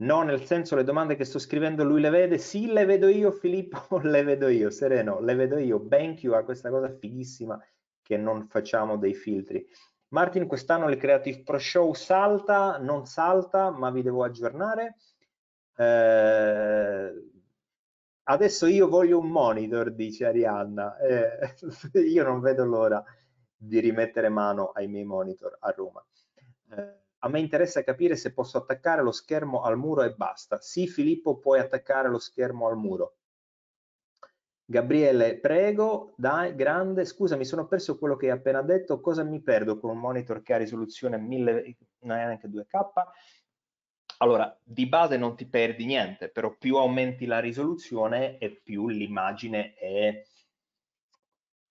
No, nel senso le domande che sto scrivendo lui le vede? Sì, le vedo io Filippo, le vedo io, Sereno, le vedo io. BenQ ha questa cosa fighissima che non facciamo dei filtri. Martin, quest'anno il Creative Pro Show salta, non salta, ma vi devo aggiornare. Eh, adesso io voglio un monitor, dice Arianna. Eh, io non vedo l'ora di rimettere mano ai miei monitor a Roma. Eh, a me interessa capire se posso attaccare lo schermo al muro e basta. Sì, Filippo, puoi attaccare lo schermo al muro. Gabriele, prego, dai, grande, scusa, mi sono perso quello che hai appena detto, cosa mi perdo con un monitor che ha risoluzione 1000, non è neanche 2K? Allora, di base non ti perdi niente, però più aumenti la risoluzione e più l'immagine è,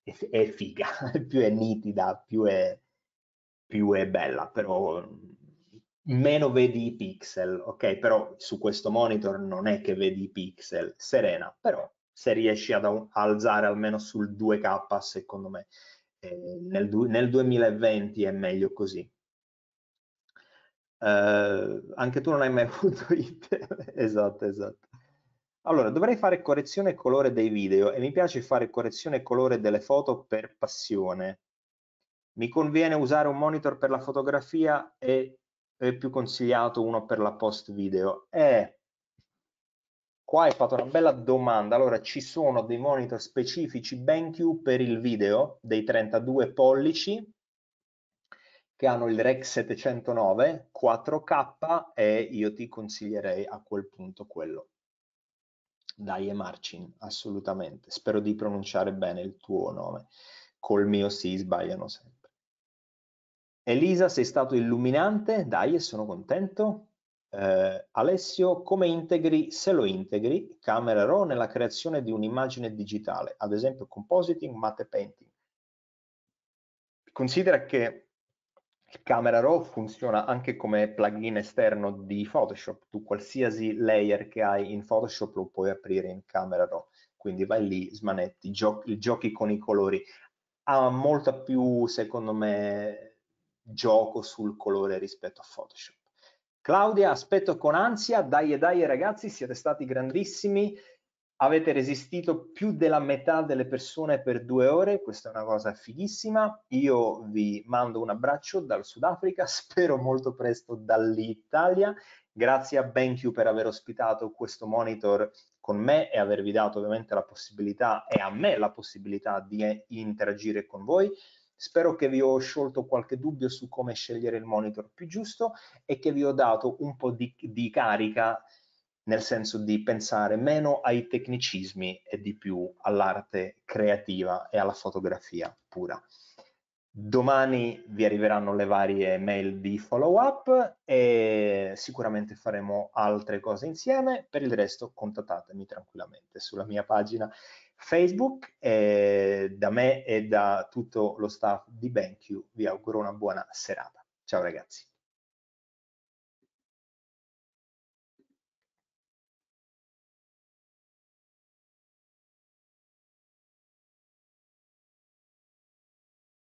è, è, figa, più è nitida, più è, più è bella, però meno vedi i pixel, ok? Però su questo monitor non è che vedi i pixel, serena, però se riesci ad alzare almeno sul 2K, secondo me, eh, nel, nel, 2020 è meglio così. Eh, anche tu non hai mai avuto it. esatto, esatto. Allora, dovrei fare correzione colore dei video e mi piace fare correzione colore delle foto per passione. Mi conviene usare un monitor per la fotografia e è più consigliato uno per la post video? Eh, qua hai fatto una bella domanda. Allora, ci sono dei monitor specifici BenQ per il video dei 32 pollici che hanno il REC 709 4K e io ti consiglierei a quel punto quello. Dai e Marcin, assolutamente. Spero di pronunciare bene il tuo nome. Col mio sì, sbagliano sempre. Elisa, sei stato illuminante, dai sono contento. Eh, Alessio, come integri, se lo integri, Camera Raw nella creazione di un'immagine digitale, ad esempio compositing, matte painting? Considera che Camera Raw funziona anche come plugin esterno di Photoshop, tu qualsiasi layer che hai in Photoshop lo puoi aprire in Camera Raw, quindi vai lì, smanetti, giochi, giochi con i colori. Ha molta più, secondo me, gioco sul colore rispetto a Photoshop. Claudia, aspetto con ansia, dai e dai ragazzi, siete stati grandissimi, avete resistito più della metà delle persone per due ore, questa è una cosa fighissima, io vi mando un abbraccio dal Sudafrica, spero molto presto dall'Italia, grazie a BenQ per aver ospitato questo monitor con me e avervi dato ovviamente la possibilità, e a me la possibilità di interagire con voi, Spero che vi ho sciolto qualche dubbio su come scegliere il monitor più giusto e che vi ho dato un po' di, di carica nel senso di pensare meno ai tecnicismi e di più all'arte creativa e alla fotografia pura. Domani vi arriveranno le varie mail di follow up e sicuramente faremo altre cose insieme. Per il resto contattatemi tranquillamente sulla mia pagina Facebook e da me e da tutto lo staff di BenQ vi auguro una buona serata. Ciao ragazzi.